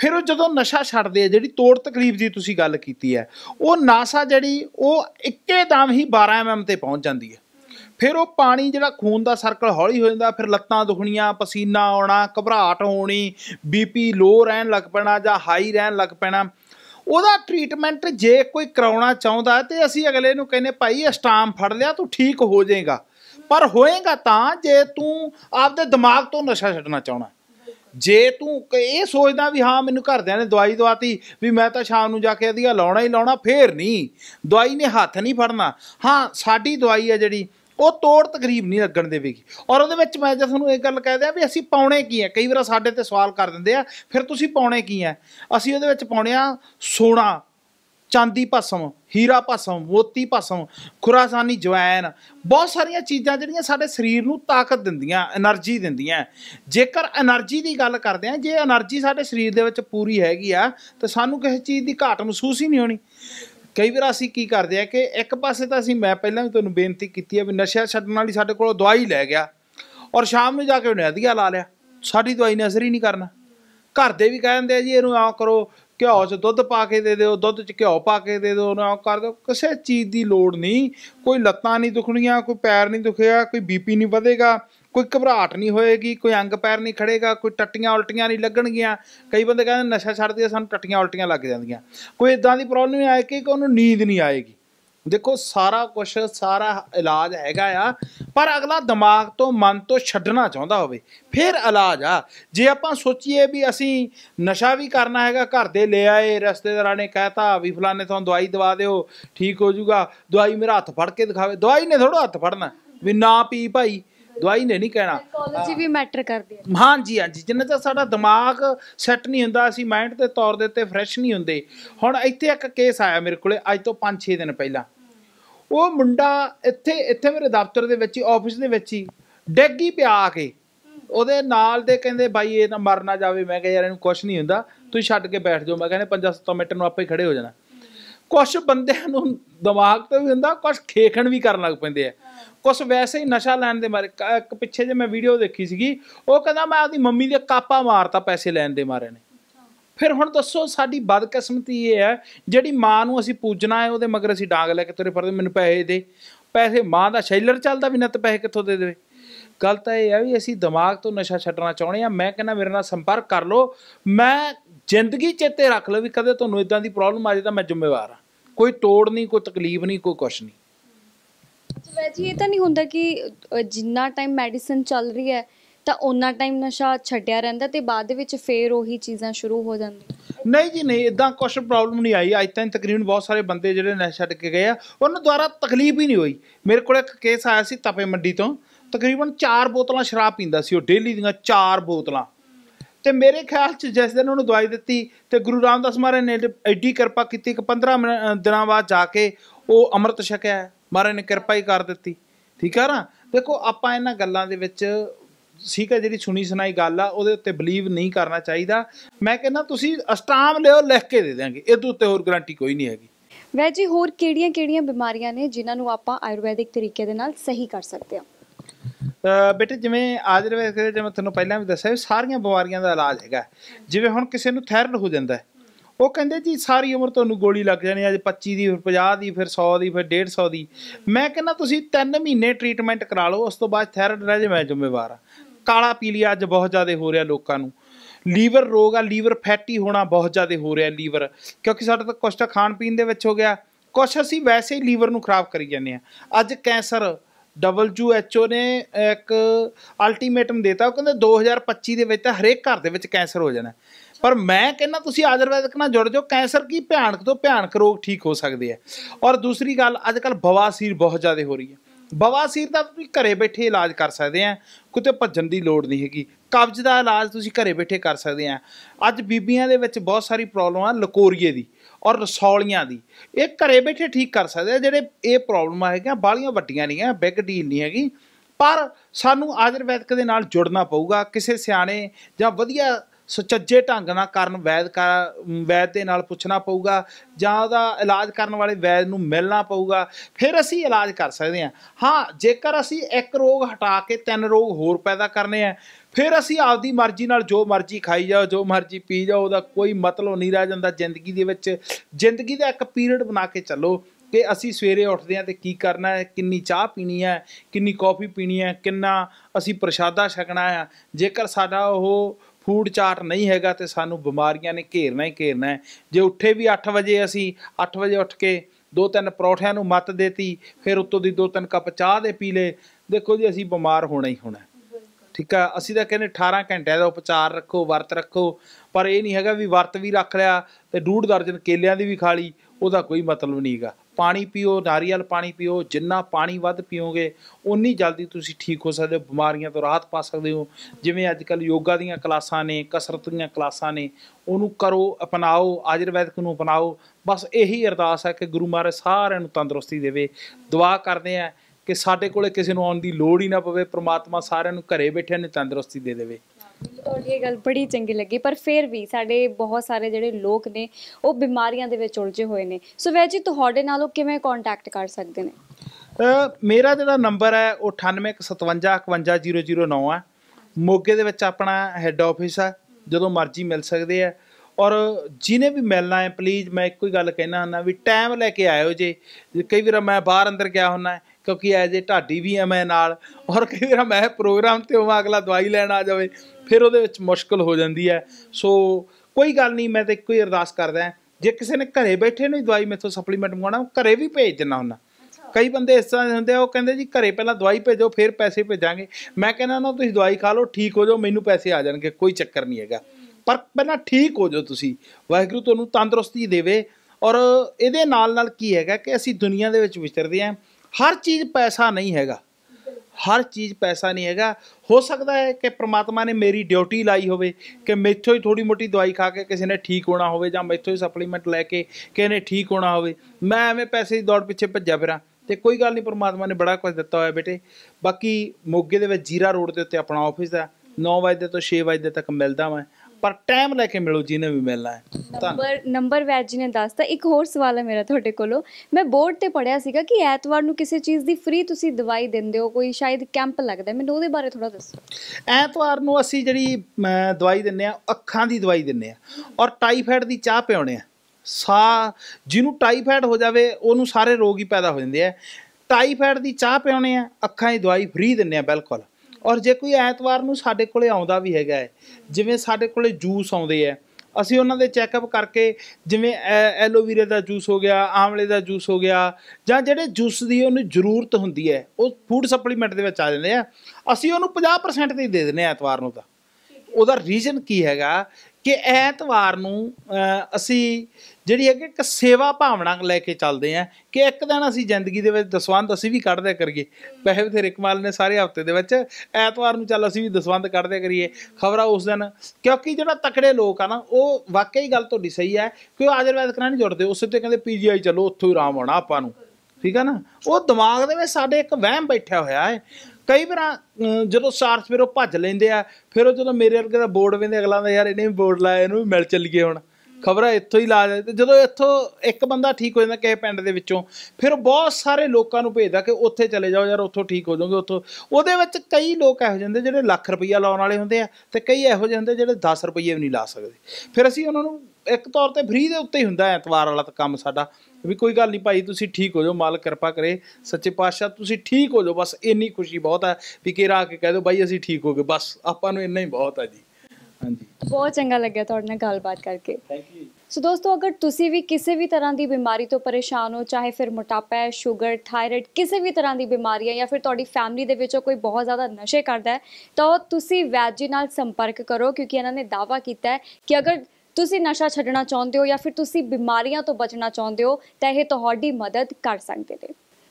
ਫਿਰ ਉਹ ਜਦੋਂ ਨਸ਼ਾ ਛੱਡਦੇ ਆ ਜਿਹੜੀ ਤੋੜ ਤਕਰੀਬ ਦੀ ਤੁਸੀਂ ਗੱਲ ਕੀਤੀ ਹੈ ਉਹ ਨਾਸਾ ਜਿਹੜੀ ਉਹ ਇੱਕੇ ਦਮ ਹੀ 12 ਐਮਐਮ ਤੇ ਪਹੁੰਚ ਜਾਂਦੀ ਹੈ ਫਿਰ ਉਹ ਪਾਣੀ ਜਿਹੜਾ ਖੂਨ ਦਾ ਸਰਕਲ ਹੌਲੀ ਹੋ ਜਾਂਦਾ ਫਿਰ ਲੱਤਾਂ ਦੁਖਣੀਆਂ ਪਸੀਨਾ ਆਉਣਾ ਘਬਰਾਹਟ ਹੋਣੀ ਬੀਪੀ ਲੋ ਰਹਿਣ ਲੱਗ ਪੈਣਾ ਜਾਂ ਹਾਈ ਰਹਿਣ ਲੱਗ ਪੈਣਾ ਉਹਦਾ ਟ੍ਰੀਟਮੈਂਟ ਜੇ ਕੋਈ ਕਰਾਉਣਾ ਚਾਹੁੰਦਾ ਤੇ ਅਸੀਂ ਅਗਲੇ ਨੂੰ ਕਹਿੰਨੇ ਭਾਈ ਇਹ ਸਟਾਮ ਫੜ ਲਿਆ ਤੂੰ ਠੀਕ ਹੋ ਜਾਏਗਾ ਪਰ ਹੋਏਗਾ ਤਾਂ ਜੇ ਤੂੰ ਆਪਦੇ ਦਿਮਾਗ ਤੋਂ ਨਸ਼ਾ ਛੱਡਣਾ ਚਾਹਣਾ ਜੇ ਤੂੰ ਇਹ ਸੋਚਦਾ ਵੀ ਹਾਂ ਮੈਨੂੰ ਘਰਦਿਆਂ ਨੇ ਦਵਾਈ ਦਵਾਤੀ ਵੀ ਮੈਂ ਤਾਂ ਸ਼ਾਮ ਨੂੰ ਜਾ ਕੇ ਅਧੀਆ ਲਾਉਣਾ ਹੀ ਲਾਉਣਾ ਫੇਰ ਨਹੀਂ ਦਵਾਈ ਨੇ ਹੱਥ ਨਹੀਂ ਫੜਨਾ ਹਾਂ ਸਾਡੀ ਦਵਾਈ ਆ ਜਿਹੜੀ ਉਹ ਤੋੜ ਤਕਰੀਬ ਨਹੀਂ ਲੱਗਣ ਦੇਵੇਗੀ ਔਰ ਉਹਦੇ ਵਿੱਚ ਮੈਂ ਜੇ ਤੁਹਾਨੂੰ ਇਹ ਗੱਲ ਕਹਿ ਦਿਆਂ ਵੀ ਅਸੀਂ ਪਾਉਣੇ ਕੀ ਆ ਕਈ ਵਾਰ ਸਾਡੇ ਤੇ ਸਵਾਲ ਕਰ ਦਿੰਦੇ ਆ ਫਿਰ ਤੁਸੀਂ ਪਾਉਣੇ ਕੀ ਆ ਅਸੀਂ ਉਹਦੇ ਵਿੱਚ ਪਾਉਣਿਆ ਆ ਸੋਨਾ ਚਾਂਦੀ ਭਸਮ ਹੀਰਾ ਭਸਮ ਮੋਤੀ ਭਸਮ ਖੁਰਾਸਾਨੀ ਜਵੈਨ ਬਹੁਤ ਸਾਰੀਆਂ ਚੀਜ਼ਾਂ ਜਿਹੜੀਆਂ ਸਾਡੇ ਸਰੀਰ ਨੂੰ ਤਾਕਤ ਦਿੰਦੀਆਂ એનર્ਜੀ ਦਿੰਦੀਆਂ ਜੇਕਰ એનર્ਜੀ ਦੀ ਗੱਲ ਕਰਦੇ ਆ ਜੇ એનર્ਜੀ ਸਾਡੇ ਸਰੀਰ ਦੇ ਵਿੱਚ ਪੂਰੀ ਹੈਗੀ ਆ ਤਾਂ ਸਾਨੂੰ ਕਿਸੇ ਚੀਜ਼ ਦੀ ਘਾਟ ਮਹਿਸੂਸ ਹੀ ਨਹੀਂ ਹੋਣੀ ਕਈ ਵਾਰ ਅਸੀਂ ਕੀ ਕਰਦੇ ਆ ਕਿ ਇੱਕ ਪਾਸੇ ਤਾਂ ਅਸੀਂ ਮੈਂ ਪਹਿਲਾਂ ਵੀ ਤੁਹਾਨੂੰ ਬੇਨਤੀ ਕੀਤੀ ਆ ਵੀ ਨਸ਼ਾ ਛੱਡਣ ਵਾਲੀ ਸਾਡੇ ਕੋਲੋਂ ਦਵਾਈ ਲੈ ਗਿਆ ਔਰ ਸ਼ਾਮ ਨੂੰ ਜਾ ਕੇ ਉਹਨੇ ਅਧਿਆ ਲਾ ਲਿਆ ਸਾਡੀ ਦਵਾਈ ਨੇ ਅਸਰ ਹੀ ਨਹੀਂ ਕਰਨਾ ਘਰ ਦੇ ਵੀ ਕਹਿੰਦੇ ਆ ਜੀ ਇਹਨੂੰ ਆ ਕਰੋ ਘਿਓ 'ਚ ਦੁੱਧ ਪਾ ਕੇ ਦੇ ਦਿਓ ਦੁੱਧ 'ਚ ਘਿਓ ਪਾ ਕੇ ਦੇ ਦਿਓ ਉਹਨੂੰ ਆ ਕਰ ਦਿਓ ਕਿਸੇ ਚੀਜ਼ ਦੀ ਲੋੜ ਨਹੀਂ ਕੋਈ ਲੱਤਾਂ ਨਹੀਂ ਦੁਖਣੀਆਂ ਕੋਈ ਪੈਰ ਨਹੀਂ ਦੁਖੇਗਾ ਕੋਈ ਬੀਪੀ ਨਹੀਂ ਵਧੇਗਾ ਕੋਈ ਘਬਰਾਹਟ ਨਹੀਂ ਹੋਏਗੀ ਕੋਈ ਅੰਗ ਪੈਰ ਨਹੀਂ ਖੜੇਗਾ ਕੋਈ ਟੱਟੀਆਂ ਉਲਟੀਆਂ ਨਹੀਂ ਲੱਗਣਗੀਆਂ ਕਈ ਬੰਦੇ ਕਹਿੰਦੇ ਨਸ਼ਾ ਛੱਡਦੇ ਆ ਸਾਨੂੰ ਟੱਟੀਆਂ ਉਲਟੀਆਂ ਲੱਗ ਜਾਂਦੀਆਂ ਕੋਈ ਇਦਾਂ ਦੀ ਪ੍ਰੋਬਲਮ ਨਹੀਂ ਆਏ ਕਿ ਉਹਨੂੰ ਨੀਂਦ ਨਹੀਂ ਆਏਗੀ ਦੇਖੋ ਸਾਰਾ ਕੁਝ ਸਾਰਾ ਇਲਾਜ ਹੈਗਾ ਆ ਪਰ ਅਗਲਾ ਦਿਮਾਗ ਤੋਂ ਮਨ ਤੋਂ ਛੱਡਣਾ ਚਾਹੁੰਦਾ ਹੋਵੇ ਫਿਰ ਇਲਾਜ ਆ ਜੇ ਆਪਾਂ ਸੋਚੀਏ ਵੀ ਅਸੀਂ ਨਸ਼ਾ ਵੀ ਕਰਨਾ ਹੈਗਾ ਘਰ ਦੇ ਲੈ ਆਏ ਰਸਤੇਦਾਰਾਂ ਨੇ ਕਹਿਤਾ ਵੀ ਫਲਾਣੇ ਤੋਂ ਦਵਾਈ ਦਵਾ ਦਿਓ ਠੀਕ ਹੋ ਜਾਊਗਾ ਦਵਾਈ ਮੇਰਾ ਹੱਥ ਫੜ ਕੇ ਦਿਖਾਵੇ ਦਵਾਈ ਨੇ ਥੋੜਾ ਹੱਥ ਫੜਨਾ ਵੀ ਨਾ ਪੀ ਭਾਈ ਦਵਾਈ ਨੇ ਨਹੀਂ ਕਹਿਣਾ ਸਾਈਕੋਲੋਜੀ ਵੀ ਮੈਟਰ ਕਰਦੀ ਹੈ ਹਾਂਜੀ ਹਾਂਜੀ ਜਿੰਨਾ ਚਿਰ ਸਾਡਾ ਦਿਮਾਗ ਸੈੱਟ ਨਹੀਂ ਹੁੰਦਾ ਅਸੀਂ ਮਾਈਂਡ ਦੇ ਤੌਰ ਦੇ ਉੱਤੇ ਫਰੈਸ਼ ਨਹੀਂ ਹੁੰਦੇ ਹੁਣ ਇੱਥੇ ਇੱਕ ਕੇਸ ਆਇਆ ਮੇਰੇ ਕੋਲੇ ਅੱਜ ਤੋਂ 5-6 ਦਿਨ ਪਹਿਲਾਂ ਉਹ ਮੁੰਡਾ ਇੱਥੇ ਇੱਥੇ ਮੇਰੇ ਦਫ਼ਤਰ ਦੇ ਵਿੱਚ ਹੀ ਆਫਿਸ ਦੇ ਵਿੱਚ ਹੀ ਡਿੱਗ ਹੀ ਪਿਆ ਆ ਕੇ ਉਹਦੇ ਨਾਲ ਦੇ ਕਹਿੰਦੇ ਬਾਈ ਇਹ ਤਾਂ ਮਰ ਨਾ ਜਾਵੇ ਮੈਂ ਕਿਹਾ ਯਾਰ ਇਹਨੂੰ ਕੁਝ ਨਹੀਂ ਹੁੰਦਾ ਤੁਸੀਂ ਛੱਡ ਕੇ ਬੈਠ ਜਾਓ ਮੈਂ ਕਹਿੰਦੇ 5-7 ਮਿੰਟ ਨੂੰ ਆਪੇ ਖੜੇ ਹੋ ਜਾਣਾ ਕੁਝ ਬੰਦਿਆਂ ਨੂੰ ਦਿਮਾਗ ਤੇ ਵੀ ਹੁੰਦਾ ਕੁਝ ਖੇਖਣ ਵੀ ਕਰਨ ਲੱਗ ਪੈਂਦੇ ਆ ਕੁਝ ਵੈਸੇ ਹੀ ਨਸ਼ਾ ਲੈਣ ਦੇ ਮਾਰੇ ਇੱਕ ਪਿੱਛੇ ਜੇ ਮੈਂ ਵੀਡੀਓ ਦੇਖੀ ਸੀਗੀ ਉਹ ਕਹਿੰਦਾ ਮੈਂ ਆਪਦੀ ਮੰਮੀ ਦੇ ਕਾਪਾ ਮਾਰਤਾ ਪੈਸੇ ਲੈਣ ਦੇ ਮਾਰੇ ਨੇ ਫਿਰ ਹੁਣ ਦੱਸੋ ਸਾਡੀ ਬਦਕਿਸਮਤੀ ਇਹ ਹੈ ਜਿਹੜੀ ਮਾਂ ਨੂੰ ਅਸੀਂ ਪੂਜਣਾ ਹੈ ਉਹਦੇ ਮਗਰ ਅਸੀਂ ਡਾਂਗ ਲੈ ਕੇ ਤੁਰੇ ਫਿਰਦੇ ਮੈਨੂੰ ਪੈਸੇ ਦੇ ਪੈਸੇ ਮਾਂ ਦਾ ਸ਼ੈਲਰ ਚੱਲਦਾ ਵੀ ਨਤ ਤੇ ਪੈਸੇ ਕਿੱਥੋਂ ਦੇ ਦੇਵੇ ਗੱਲ ਤਾਂ ਇਹ ਆ ਵੀ ਅਸੀਂ ਦਿਮਾਗ ਤੋਂ ਨਸ਼ਾ ਛੱਡਣਾ ਚਾਹੁੰਦੇ ਆ ਮੈਂ ਕਹਿੰਦਾ ਮੇਰੇ ਨਾਲ ਸੰਪਰਕ ਕਰ ਲਓ ਮੈਂ ਜ਼ਿੰਦਗੀ ਚੇਤੇ ਰੱਖ ਲਓ ਵੀ ਕਦੇ ਤੁਹਾਨੂੰ ਇਦਾਂ ਦੀ ਪ੍ਰੋਬਲਮ ਆ ਜੇ ਤਾਂ ਮੈਂ ਜ਼ਿੰਮੇਵਾਰ ਆ ਕੋਈ ਤੋੜ ਨਹੀਂ ਕੋਈ ਤਕਲੀਫ ਨਹੀਂ ਕੋਈ ਕੁਛ ਨਹੀਂ ਮੈਂ ਜੀ ਇਹ ਤਾਂ ਨਹੀਂ ਹੁੰਦਾ ਕਿ ਜਿੰਨਾ ਟਾਈਮ ਮੈਡੀਸਨ ਚੱਲ ਰਹੀ ਹੈ ਤਾਂ ਉਹਨਾਂ ਟਾਈਮ ਨਸ਼ਾ ਛੱਡਿਆ ਰਹਿੰਦਾ ਤੇ ਬਾਅਦ ਵਿੱਚ ਫੇਰ ਉਹੀ ਚੀਜ਼ਾਂ ਸ਼ੁਰੂ ਹੋ ਜਾਂਦੀਆਂ ਨਹੀਂ ਜੀ ਨਹੀਂ ਇਦਾਂ ਕੁਝ ਪ੍ਰੋਬਲਮ ਨਹੀਂ ਆਈ ਅੱਜ ਤੱਕ ਤਕਰੀਬਨ ਬਹੁਤ ਸਾਰੇ ਬੰਦੇ ਜਿਹੜੇ ਨਸ਼ਾ ਛੱਡ ਕੇ ਗਏ ਆ ਉਹਨਾਂ ਦੁਆਰਾ ਤਕਲੀਫ ਹੀ ਨਹੀਂ ਹੋਈ ਮੇਰੇ ਕੋਲ ਇੱਕ ਕੇਸ ਆਇਆ ਸੀ ਤਪੇ ਮੰਡੀ ਤੋਂ ਤਕਰੀਬਨ 4 ਬੋਤਲਾਂ ਸ਼ਰਾਬ ਪੀਂਦਾ ਸੀ ਉਹ ਡੇਲੀ ਦੀਆਂ 4 ਬੋਤਲਾਂ ਤੇ ਮੇਰੇ ਖਿਆਲ 'ਚ ਜਿਸ ਦਿਨ ਉਹਨੂੰ ਦਵਾਈ ਦਿੱਤੀ ਤੇ ਗੁਰੂ ਰਾਮਦਾਸ ਮਹਾਰਾਜ ਨੇ ਐਡੀ ਕਿਰਪਾ ਕੀਤੀ ਕਿ 15 ਦਿਨਾਂ ਬਾਅਦ ਜਾ ਕੇ ਉਹ ਅੰਮ੍ਰਿਤ ਛਕਿਆ ਮਹਾਰਾਜ ਨੇ ਕਿਰਪਾ ਹੀ ਕਰ ਦਿੱਤੀ ਠੀਕ ਆ ਨਾ ਦੇਖੋ ਆਪਾਂ ਇਹਨਾਂ ਗੱਲਾਂ ਦੇ ਵਿੱਚ ਠੀਕ ਹੈ ਜਿਹੜੀ ਸੁਣੀ ਸੁਣਾਈ ਗੱਲ ਆ ਉਹਦੇ ਉੱਤੇ ਬਲੀਵ ਨਹੀਂ ਕਰਨਾ ਚਾਹੀਦਾ ਮੈਂ ਕਹਿੰਦਾ ਤੁਸੀਂ ਅਸਟਾਮ ਲਿਓ ਲਿਖ ਕੇ ਦੇ ਦੇਾਂਗੇ ਇਹਦੇ ਉੱਤੇ ਹੋਰ ਗਾਰੰਟੀ ਕੋਈ ਨਹੀਂ ਹੈਗੀ ਵੈਜੀ ਹੋਰ ਕਿਹੜੀਆਂ-ਕਿਹੜੀਆਂ ਬਿਮਾਰੀਆਂ ਨੇ ਜਿਨ੍ਹਾਂ ਨੂੰ ਆਪਾਂ ਆਯੁਰਵੈਦਿਕ ਤਰੀਕੇ ਦੇ ਨਾਲ ਸਹੀ ਕਰ ਸਕਦੇ ਹਾਂ ਬੇਟੇ ਜਿਵੇਂ ਆਯੁਰਵੇਦ ਦੇ ਜਿਵੇਂ ਤੁਹਾਨੂੰ ਪਹਿਲਾਂ ਵੀ ਦੱਸਿਆ ਸਾਰੀਆਂ ਬਿਮਾਰੀਆਂ ਦਾ ਇਲਾਜ ਹੈਗਾ ਜਿਵੇਂ ਹੁਣ ਕਿਸੇ ਨੂੰ ਥਾਇਰਡ ਹੋ ਜਾਂਦਾ ਉਹ ਕਹਿੰਦੇ ਜੀ ਸਾਰੀ ਉਮਰ ਤੁਹਾਨੂੰ ਗੋਲੀ ਲੱਗ ਜਾਣੀ ਅੱਜ 25 ਦੀ ਫਿਰ 50 ਦੀ ਫਿਰ 100 ਦੀ ਫਿਰ 150 ਦੀ ਮੈਂ ਕਹਿੰਦਾ ਤੁਸੀਂ 3 ਮਹੀਨੇ ਟ੍ਰੀਟਮੈਂਟ ਕਰਾ ਲਓ ਉਸ ਤੋਂ ਬਾਅਦ ਥਾਇਰਡ ਰਹਿ ਜੇ ਮੈਂ ਜ਼ਿੰਮੇਵਾਰ ਆ ਕਾਲਾ ਪੀਲੀਆ ਅੱਜ ਬਹੁਤ ਜ਼ਿਆਦਾ ਹੋ ਰਿਹਾ ਲੋਕਾਂ ਨੂੰ ਲੀਵਰ ਰੋਗ ਆ ਲੀਵਰ ਫੈਟੀ ਹੋਣਾ ਬਹੁਤ ਜ਼ਿਆਦਾ ਹੋ ਰਿਹਾ ਲੀਵਰ ਕਿਉਂਕਿ ਸਾਡਾ ਤਾਂ ਕੁਛ ਤਾਂ ਖਾਣ ਪੀਣ ਦੇ ਵਿੱਚ ਹੋ ਗਿਆ ਕੁਛ ਅਸੀਂ ਵੈਸੇ ਹੀ ਲੀਵਰ ਨੂੰ ਖਰਾਬ ਕਰੀ ਜਾਂਦੇ ਆ ਅੱਜ ਕੈਂਸਰ WHO ਨੇ ਇੱਕ ਅਲਟੀਮੇਟਮ ਦਿੱਤਾ ਉਹ ਕਹਿੰਦੇ 2025 ਦੇ ਵਿੱਚ ਤਾਂ ਹਰੇਕ ਘਰ ਦੇ ਵਿੱਚ ਕੈਂਸਰ ਹੋ ਜਾਣਾ ਪਰ ਮੈਂ ਕਹਿੰਦਾ ਤੁਸੀਂ ਆਯੁਰਵੈਦਿਕ ਨਾਲ ਜੁੜ ਜਾਓ ਕੈਂਸਰ ਕੀ ਭਿਆਨਕ ਤੋਂ ਭਿਆਨਕ ਰੋਗ ਠੀਕ ਹੋ ਸਕਦੇ ਆ ਔਰ ਦੂਸਰੀ ਗੱਲ ਅੱਜ ਕੱਲ ਬਵਾਸੀਰ ਬਹੁਤ ਜ਼ਿਆਦਾ ਹੋ ਰਹੀ ਹੈ ਬਵਾਸੀਰ ਦਾ ਤੁਸੀਂ ਘਰੇ ਬੈਠੇ ਇਲਾਜ ਕਰ ਸਕਦੇ ਆ ਕਿਤੇ ਭੱਜਣ ਦੀ ਲੋੜ ਨਹੀਂ ਹੈਗੀ ਕਬਜ਼ ਦਾ ਇਲਾਜ ਤੁਸੀਂ ਘਰੇ ਬੈਠੇ ਕਰ ਸਕਦੇ ਆ ਅੱਜ ਬੀਬੀਆਂ ਦੇ ਵਿੱਚ ਬਹੁਤ ਸਾਰੀ ਪ੍ਰੋਬਲਮ ਆ ਲਕੋਰੀਏ ਦੀ ਔਰ ਰਸੌਲੀਆਂ ਦੀ ਇਹ ਘਰੇ ਬੈਠੇ ਠੀਕ ਕਰ ਸਕਦੇ ਆ ਜਿਹੜੇ ਇਹ ਪ੍ਰੋਬਲਮਾਂ ਹੈਗੀਆਂ ਬਾਲੀਆਂ ਵੱਡੀਆਂ ਨਹੀਂ ਆ ਬਿਗ ਡੀਲ ਨਹੀਂ ਹੈਗੀ ਪਰ ਸਾਨੂੰ ਆਯੁਰਵੈਦਿਕ ਦੇ ਨਾਲ ਜੁੜਨਾ ਪਊਗਾ ਕਿਸੇ ਸਿਆਣੇ ਜਾਂ ਵਧੀਆ ਸੁਚੱਜੇ ਢੰਗ ਨਾਲ ਕਰਨ ਵੈਦ ਵੈਦ ਦੇ ਨਾਲ ਪੁੱਛਣਾ ਪਊਗਾ ਜਾਂ ਉਹਦਾ ਇਲਾਜ ਕਰਨ ਵਾਲੇ ਵੈਦ ਨੂੰ ਮਿਲਣਾ ਪਊਗਾ ਫਿਰ ਅਸੀਂ ਇਲਾਜ ਕਰ ਸਕਦੇ ਹਾਂ ਹਾਂ ਜੇਕਰ ਅਸੀਂ ਇੱਕ ਰੋਗ ਹਟਾ ਕੇ ਤਿੰਨ ਰੋਗ ਹੋਰ ਪੈਦਾ ਕਰਨੇ ਆ ਫਿਰ ਅਸੀਂ ਆਪਦੀ ਮਰਜ਼ੀ ਨਾਲ ਜੋ ਮਰਜ਼ੀ ਖਾਈ ਜਾਓ ਜੋ ਮਰਜ਼ੀ ਪੀ ਜਾਓ ਉਹਦਾ ਕੋਈ ਮਤਲਬ ਨਹੀਂ ਰਹਿ ਜਾਂਦਾ ਜ਼ਿੰਦਗੀ ਦੇ ਵਿੱਚ ਜ਼ਿੰਦਗੀ ਦਾ ਇੱਕ ਪੀਰੀਅਡ ਬਣਾ ਕੇ ਚੱਲੋ ਕਿ ਅਸੀਂ ਸਵੇਰੇ ਉੱਠਦੇ ਹਾਂ ਤੇ ਕੀ ਕਰਨਾ ਹੈ ਕਿੰਨੀ ਚਾਹ ਪੀਣੀ ਹੈ ਕਿੰਨੀ ਕਾਫੀ ਪੀਣੀ ਹੈ ਕਿੰਨਾ ਅਸੀਂ ਪ੍ਰਸ਼ਾਦਾ ਛਕਣਾ ਹੈ ਜੇਕਰ ਸਾਡਾ ਉਹ ਫੂਡ ਚਾਰਟ ਨਹੀਂ ਹੈਗਾ ਤੇ ਸਾਨੂੰ ਬਿਮਾਰੀਆਂ ਨੇ ਘੇਰਨਾ ਹੀ ਘੇਰਨਾ ਹੈ ਜੇ ਉੱਠੇ ਵੀ 8 ਵਜੇ ਅਸੀਂ 8 ਵਜੇ ਉੱਠ ਕੇ ਦੋ ਤਿੰਨ ਪਰੌਠਿਆਂ ਨੂੰ ਮੱਤ ਦੇਤੀ ਫਿਰ ਉੱਤੋਂ ਦੀ ਦੋ ਤਿੰਨ ਕੱਪ ਚਾਹ ਦੇ ਪੀ ਲੇ ਦੇਖੋ ਜੀ ਅਸੀਂ ਬਿਮਾਰ ਹੋਣਾ ਹੀ ਹੋਣਾ ਠੀਕ ਆ ਅਸੀਂ ਤਾਂ ਕਹਿੰਦੇ 18 ਘੰਟਿਆਂ ਦਾ ਉਪਚਾਰ ਰੱਖੋ ਵਰਤ ਰੱਖੋ ਪਰ ਇਹ ਨਹੀਂ ਹੈਗਾ ਵੀ ਵਰਤ ਵੀ ਰੱਖ ਲਿਆ ਤੇ ਡੂਢ ਦਰਜਨ ਕੇਲਿਆਂ ਦੀ ਵੀ ਖਾ ਲਈ ਉਹਦਾ ਕੋਈ ਮਤਲਬ ਨਹੀਂਗਾ ਪਾਣੀ ਪੀਓ ਨਾਰੀਅਲ ਪਾਣੀ ਪੀਓ ਜਿੰਨਾ ਪਾਣੀ ਵੱਧ ਪੀਓਗੇ ਉਨੀ ਜਲਦੀ ਤੁਸੀਂ ਠੀਕ ਹੋ ਸਕਦੇ ਹੋ ਬਿਮਾਰੀਆਂ ਤੋਂ ਰਾਹਤ ਪਾ ਸਕਦੇ ਹੋ ਜਿਵੇਂ ਅੱਜ ਕੱਲ ਯੋਗਾ ਦੀਆਂ ਕਲਾਸਾਂ ਨੇ ਕਸਰਤ ਦੀਆਂ ਕਲਾਸਾਂ ਨੇ ਉਹਨੂੰ ਕਰੋ ਅਪਣਾਓ ਆਯੁਰਵੈਦਿਕ ਨੂੰ ਅਪਣਾਓ ਬਸ ਇਹੀ ਅਰਦਾਸ ਹੈ ਕਿ ਗੁਰੂ ਮਹਾਰਾਜ ਸਾਰਿਆਂ ਨੂੰ ਤੰਦਰੁਸਤੀ ਦੇਵੇ ਦੁਆ ਕਰਦੇ ਆ ਕਿ ਸਾਡੇ ਕੋਲੇ ਕਿਸੇ ਨੂੰ ਆਉਣ ਦੀ ਲੋੜ ਹੀ ਨਾ ਪਵੇ ਪ੍ਰਮਾਤਮਾ ਸਾਰਿਆਂ ਨੂੰ ਘਰੇ ਬੈਠਿਆਂ ਨੂੰ ਤੰਦਰੁਸਤੀ ਦੇ ਦੇਵੇ ਤੁਹਾਡੀ ਇਹ ਗੱਲ ਬੜੀ ਚੰਗੀ ਲੱਗੀ ਪਰ ਫਿਰ ਵੀ ਸਾਡੇ ਬਹੁਤ ਸਾਰੇ ਜਿਹੜੇ ਲੋਕ ਨੇ ਉਹ ਬਿਮਾਰੀਆਂ ਦੇ ਵਿੱਚ ਉਲਝੇ ਹੋਏ ਨੇ ਸੋ ਵੈ ਜੀ ਤੁਹਾਡੇ ਨਾਲ ਉਹ ਕਿਵੇਂ ਕੰਟੈਕਟ ਕਰ ਸਕਦੇ ਨੇ ਮੇਰਾ ਜਿਹੜਾ ਨੰਬਰ ਹੈ ਉਹ 9815551009 ਹੈ ਮੋਗੇ ਦੇ ਵਿੱਚ ਆਪਣਾ ਹੈੱਡ ਆਫਿਸ ਹੈ ਜਦੋਂ ਮਰਜ਼ੀ ਮਿਲ ਸਕਦੇ ਆ ਔਰ ਜਿਹਨੇ ਵੀ ਮਿਲਣਾ ਹੈ ਪਲੀਜ਼ ਮੈਂ ਇੱਕੋ ਹੀ ਗੱਲ ਕਹਿਣਾ ਹੁੰਦਾ ਵੀ ਟਾਈਮ ਲੈ ਕੇ ਆਇਓ ਜੇ ਕਈ ਵਾਰ ਮੈਂ ਬਾਹਰ ਅੰਦਰ ਗਿਆ ਹੁੰਨਾ ਕਿਉਂਕਿ ਐਜ਼ ਏ ਢਾਡੀ ਵੀ ਆ ਮੈਂ ਨਾਲ ਔਰ ਕਈ ਵਾਰ ਮੈਂ ਪ੍ਰੋਗਰਾਮ ਤੇ ਉਹ ਅਗਲਾ ਦਵਾਈ ਲੈਣ ਆ ਜਾਵੇ ਫਿਰ ਉਹਦੇ ਵਿੱਚ ਮੁਸ਼ਕਲ ਹੋ ਜਾਂਦੀ ਹੈ ਸੋ ਕੋਈ ਗੱਲ ਨਹੀਂ ਮੈਂ ਤੇ ਇੱਕੋ ਹੀ ਅਰਦਾਸ ਕਰਦਾ ਜੇ ਕਿਸੇ ਨੇ ਘਰੇ ਬੈਠੇ ਨੂੰ ਦਵਾਈ ਮੇਥੋਂ ਸਪਲੀਮੈਂਟ ਮੰਗਾਉਣਾ ਉਹ ਘਰੇ ਵੀ ਭੇਜ ਦਿੰਦਾ ਹੁੰਦਾ ਕਈ ਬੰਦੇ ਇਸ ਤਰ੍ਹਾਂ ਦੇ ਹੁੰਦੇ ਆ ਉਹ ਕਹਿੰਦੇ ਜੀ ਘਰੇ ਪਹਿਲਾਂ ਦਵਾਈ ਭੇਜੋ ਫਿਰ ਪੈਸੇ ਭੇਜਾਂਗੇ ਮੈਂ ਕਹਿੰਦਾ ਨਾ ਤੁਸੀਂ ਦਵਾਈ ਖਾ ਲਓ ਠੀਕ ਹੋ ਜਾਓ ਮੈਨੂੰ ਪੈਸੇ ਆ ਜਾਣਗੇ ਕੋਈ ਚੱਕਰ ਨਹੀਂ ਹੈਗਾ ਪਰ ਪਹਿਲਾਂ ਠੀਕ ਹੋ ਜਾਓ ਤੁਸੀਂ ਵਾਹਿਗੁਰੂ ਤੁਹਾਨੂੰ ਤੰਦਰੁਸਤੀ ਦੇਵੇ ਔਰ ਇਹਦੇ ਨਾਲ ਨਾਲ ਕੀ ਹੈਗਾ ਕਿ ਅਸੀਂ ਦੁਨੀਆ ਦੇ ਵਿੱਚ ਵਿਚਰਦੇ ਆਂ ਹਰ ਚੀਜ਼ ਪੈਸਾ ਨਹੀਂ ਹੈਗਾ ਹਰ ਚੀਜ਼ ਪੈਸਾ ਨਹੀਂ ਹੈਗਾ ਹੋ ਸਕਦਾ ਹੈ ਕਿ ਪ੍ਰਮਾਤਮਾ ਨੇ ਮੇਰੀ ਡਿਊਟੀ ਲਾਈ ਹੋਵੇ ਕਿ ਮੈਥੋਂ ਹੀ ਥੋੜੀ ਮੋਟੀ ਦਵਾਈ ਖਾ ਕੇ ਕਿਸੇ ਨੇ ਠੀਕ ਹੋਣਾ ਹੋਵੇ ਜਾਂ ਮੈਥੋਂ ਹੀ ਸਪਲੀਮੈਂਟ ਲੈ ਕੇ ਕਿਸੇ ਨੇ ਠੀਕ ਹੋਣਾ ਹੋਵੇ ਮੈਂ ਐਵੇਂ ਪੈਸੇ ਦੀ ਦੌੜ ਪਿੱਛੇ ਭੱਜਿਆ ਫਿਰਾਂ ਤੇ ਕੋਈ ਗੱਲ ਨਹੀਂ ਪ੍ਰਮਾਤਮਾ ਨੇ ਬੜਾ ਕੁਝ ਦਿੱਤਾ ਹੋਇਆ ਬੇਟੇ ਬਾਕੀ ਮੋਗੇ ਦੇ ਵਿੱਚ ਜੀਰਾ ਰੋਡ ਦੇ ਉੱਤੇ ਆਪਣਾ ਆਫਿਸ ਹੈ 9 ਵਜੇ ਤੋਂ 6 ਵਜੇ ਤੱਕ ਮਿਲਦਾ ਮੈਂ ਪਰ ਟਾਈਮ ਲੈ ਕੇ ਮਿਲੋ ਜਿਹਨੇ ਵੀ ਮਿਲਣਾ ਹੈ ਨੰਬਰ ਨੰਬਰ ਵੈਜ ਜੀ ਨੇ ਦੱਸਤਾ ਇੱਕ ਹੋਰ ਸਵਾਲ ਹੈ ਮੇਰਾ ਤੁਹਾਡੇ ਕੋਲੋਂ ਮੈਂ ਬੋਰਡ ਤੇ ਪੜਿਆ ਸੀਗਾ ਕਿ ਐਤਵਾਰ ਨੂੰ ਕਿਸੇ ਚੀਜ਼ ਦੀ ਫ੍ਰੀ ਤੁਸੀਂ ਦਵਾਈ ਦਿੰਦੇ ਹੋ ਕੋਈ ਸ਼ਾਇਦ ਕੈਂਪ ਲੱਗਦਾ ਮੈਨੂੰ ਉਹਦੇ ਬਾਰੇ ਥੋੜਾ ਦੱਸੋ ਐਤਵਾਰ ਨੂੰ ਅਸੀਂ ਜਿਹੜੀ ਦਵਾਈ ਦਿੰਨੇ ਆ ਅੱਖਾਂ ਦੀ ਦਵਾਈ ਦਿੰਨੇ ਆ ਔਰ ਟਾਈਫਾਇਡ ਦੀ ਚਾਹ ਪਿਉਣੇ ਆ ਸਾ ਜਿਹਨੂੰ ਟਾਈਫਾਇਡ ਹੋ ਜਾਵੇ ਉਹਨੂੰ ਸਾਰੇ ਰੋਗ ਹੀ ਪੈਦਾ ਹੋ ਜਾਂਦੇ ਆ ਟਾਈਫਾਇਡ ਦੀ ਚਾਹ ਪਿਉਣੇ ਆ ਅੱਖਾਂ ਦੀ ਦਵਾਈ ਫ੍ਰੀ ਦਿੰਨੇ ਆ ਬਿਲਕੁਲ ਔਰ ਜੇ ਕੋਈ ਐਤਵਾਰ ਨੂੰ ਸਾਡੇ ਕੋਲੇ ਆਉਂਦਾ ਵੀ ਹੈਗਾ ਹੈ ਜਿਵੇਂ ਸਾਡੇ ਕੋਲੇ ਜੂਸ ਆਉਂਦੇ ਆ ਅਸੀਂ ਉਹਨਾਂ ਦੇ ਚੈੱਕਅਪ ਕਰਕੇ ਜਿਵੇਂ ਐਲੋਵੀਰੇ ਦਾ ਜੂਸ ਹੋ ਗਿਆ ਆਮਲੇ ਦਾ ਜੂਸ ਹੋ ਗਿਆ ਜਾਂ ਜਿਹੜੇ ਜੂਸ ਦੀ ਉਹਨੂੰ ਜ਼ਰੂਰਤ ਹੁੰਦੀ ਹੈ ਉਹ ਫੂਡ ਸਪਲੀਮੈਂਟ ਦੇ ਵਿੱਚ ਆ ਜਾਂਦੇ ਆ ਅਸੀਂ ਉਹਨੂੰ 50% ਤੇ ਹੀ ਦੇ ਦਿੰਨੇ ਐਤਵਾਰ ਨੂੰ ਤਾਂ ਉਹਦਾ ਰੀਜ਼ਨ ਕੀ ਹੈਗਾ ਕਿ ਐਤਵਾਰ ਨੂੰ ਅਸੀਂ ਜਿਹੜੀ ਹੈ ਕਿ ਇੱਕ ਸੇਵਾ ਭਾਵਨਾ ਲੈ ਕੇ ਚੱਲਦੇ ਆ ਕਿ ਇੱਕ ਦਿਨ ਅਸੀਂ ਜ਼ਿੰਦਗੀ ਦੇ ਵਿੱਚ ਦਸਵੰਦ ਅਸੀਂ ਵੀ ਕੱਢਦੇ ਕਰੀਏ ਪੈਸੇ ਬਥੇਰੇ ਕਮਾਲ ਨੇ ਸਾਰੇ ਹਫਤੇ ਦੇ ਵਿੱਚ ਐਤਵਾਰ ਨੂੰ ਚੱਲ ਅਸੀਂ ਵੀ ਦਸਵੰਦ ਕੱਢਦੇ ਕਰੀਏ ਖਬਰਾ ਉਸ ਦਿਨ ਕਿਉਂਕਿ ਜਿਹੜਾ ਤਕੜੇ ਲੋਕ ਆ ਨਾ ਉਹ ਵਾਕਈ ਗੱਲ ਤੁਹਾਡੀ ਸਹੀ ਹੈ ਕਿ ਉਹ ਆਯੁਰਵੈਦ ਕਰਾਂ ਨਹੀਂ ਜੁੜਦੇ ਉਸੇ ਤੇ ਕਹਿੰਦੇ ਪੀਜੀਆਈ ਚੱਲੋ ਉੱਥੋਂ ਹੀ ਆਰਾਮ ਆਉਣਾ ਆਪਾਂ ਨੂੰ ਠੀਕ ਆ ਨਾ ਉਹ ਦਿਮਾਗ ਦੇ ਵਿੱਚ ਸਾਡੇ ਇੱਕ ਵਹਿਮ ਬੈਠਿਆ ਹੋਇਆ ਹੈ ਕਈ ਵਾਰ ਜਦੋਂ ਸਾਰਸ ਫਿਰ ਉਹ ਭੱਜ ਲੈਂਦੇ ਆ ਫਿਰ ਉਹ ਜਦੋਂ ਮੇਰੇ ਵਰਗੇ ਦਾ ਬੋਰਡ ਵੇਂਦੇ ਅਗਲਾ ਦਾ ਯਾਰ ਇਹਨੇ ਵੀ ਬੋਰਡ ਲਾਇਆ ਇਹਨੂੰ ਵੀ ਮਿਲ ਚੱਲੀਏ ਹੁਣ ਖਬਰਾਂ ਇੱਥੋਂ ਹੀ ਲਾ ਜਾਂਦੇ ਜਦੋਂ ਇੱਥੋਂ ਇੱਕ ਬੰਦਾ ਠੀਕ ਹੋ ਜਾਂਦਾ ਕਿਸੇ ਪਿੰਡ ਦੇ ਵਿੱਚੋਂ ਫਿਰ ਬਹੁਤ ਸਾਰੇ ਲੋਕਾਂ ਨੂੰ ਭੇਜਦਾ ਕਿ ਉੱਥੇ ਚਲੇ ਜਾਓ ਯਾਰ ਉੱਥੋਂ ਠੀਕ ਹੋ ਜਾਓਗੇ ਉੱਥੋਂ ਉਹਦੇ ਵਿੱਚ ਕਈ ਲੋਕ ਇਹੋ ਜਿਹੇ ਹੁੰਦੇ ਜਿਹੜੇ ਲੱਖ ਰੁਪਈਆ ਲਾਉਣ ਵਾਲੇ ਹੁੰਦੇ ਆ ਤੇ ਕਈ ਇਹੋ ਜਿਹੇ ਹੁੰਦੇ ਜਿਹੜੇ 10 ਰੁਪਈਏ ਵੀ ਨਹੀਂ ਲਾ ਸਕਦੇ ਫਿਰ ਅਸੀਂ ਉਹਨਾਂ ਨੂੰ ਇੱਕ ਤੌਰ ਤੇ ਫ੍ਰੀ ਦੇ ਉੱਤੇ ਹੀ ਹੁੰਦਾ ਐਤਵਾਰ ਵਾਲਾ ਤਾਂ ਕੰਮ ਸਾਡਾ ਵੀ ਕੋਈ ਗੱਲ ਨਹੀਂ ਭਾਈ ਤੁਸੀਂ ਠੀਕ ਹੋ ਜਾਓ ਮਾਲਕ ਕਿਰਪਾ ਕਰੇ ਸੱਚੇ ਪਾਤਸ਼ਾਹ ਤੁਸੀਂ ਠੀਕ ਹੋ ਜਾਓ ਬਸ ਇੰਨੀ ਖੁਸ਼ੀ ਬਹੁਤ ਹੈ ਵੀ ਰਾ ਕੇ ਕਹਿ ਦਿਓ ਭਾਈ ਅਸੀਂ ਠੀਕ ਹੋ ਗਏ ਬਸ ਆਪਾਂ ਨੂੰ ਇੰਨਾ ਹੀ ਬਹੁਤ ਹੈ ਜੀ ਹਾਂਜੀ ਬਹੁਤ ਚੰਗਾ ਲੱਗਿਆ ਤੁਹਾਡੇ ਨਾਲ ਗੱਲਬਾਤ ਕਰਕੇ ਥੈਂਕ ਯੂ ਸੋ ਦੋਸਤੋ ਅਗਰ ਤੁਸੀਂ ਵੀ ਕਿਸੇ ਵੀ ਤਰ੍ਹਾਂ ਦੀ ਬਿਮਾਰੀ ਤੋਂ ਪਰੇਸ਼ਾਨ ਹੋ ਚਾਹੇ ਫਿਰ ਮੋਟਾਪਾ ਹੈ ਸ਼ੂਗਰ ਥਾਇਰਾਇਡ ਕਿਸੇ ਵੀ ਤਰ੍ਹਾਂ ਦੀ ਬਿਮਾਰੀ ਹੈ ਜਾਂ ਫਿਰ ਤੁਹਾਡੀ ਫੈਮਿਲੀ ਦੇ ਵਿੱਚੋਂ ਕੋਈ ਬਹੁਤ ਜ਼ਿਆਦਾ ਨਸ਼ੇ ਕਰਦਾ ਹੈ ਤਾਂ ਤੁਸੀਂ ਵੈਦ ਜੀ ਨਾਲ ਸੰਪਰਕ ਕਰੋ ਕਿਉਂਕਿ ਇਹਨਾਂ ਨੇ ਦਾਵਾ ਕੀਤਾ ਹੈ ਕਿ ਅਗਰ ਤੁਸੀਂ ਨਸ਼ਾ ਛੱਡਣਾ ਚਾਹੁੰਦੇ ਹੋ ਜਾਂ ਫਿਰ ਤੁਸੀਂ ਬਿਮਾਰੀਆਂ ਤੋਂ ਬਚਣਾ ਚਾਹੁੰਦੇ ਹੋ ਤਾਂ ਇਹ ਤੁਹਾਡੀ ਮਦਦ ਕਰ ਸਕਦੇ ਨੇ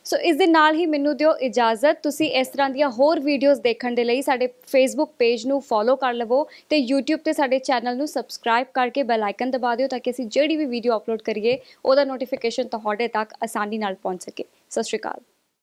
ਸੋ ਇਸ ਦੇ ਨਾਲ ਹੀ ਮੈਨੂੰ ਦਿਓ ਇਜਾਜ਼ਤ ਤੁਸੀਂ ਇਸ ਤਰ੍ਹਾਂ ਦੀਆਂ ਹੋਰ ਵੀਡੀਓਜ਼ ਦੇਖਣ ਦੇ ਲਈ ਸਾਡੇ ਫੇਸਬੁੱਕ ਪੇਜ ਨੂੰ ਫੋਲੋ ਕਰ ਲਵੋ ਤੇ YouTube ਤੇ ਸਾਡੇ ਚੈਨਲ ਨੂੰ ਸਬਸਕ੍ਰਾਈਬ ਕਰਕੇ ਬੈਲ ਆਈਕਨ ਦਬਾ ਦਿਓ ਤਾਂ ਕਿ ਅਸੀਂ ਜਿਹੜੀ ਵੀ ਵੀਡੀਓ ਅਪਲੋਡ ਕਰੀਏ ਉਹਦਾ ਨੋਟੀਫਿਕੇਸ਼ਨ ਤੁਹਾਡੇ ਤੱਕ ਆਸਾਨੀ ਨਾਲ ਪਹੁੰਚ ਸਕੇ ਸਤਿ ਸ਼੍ਰੀ ਅਕਾਲ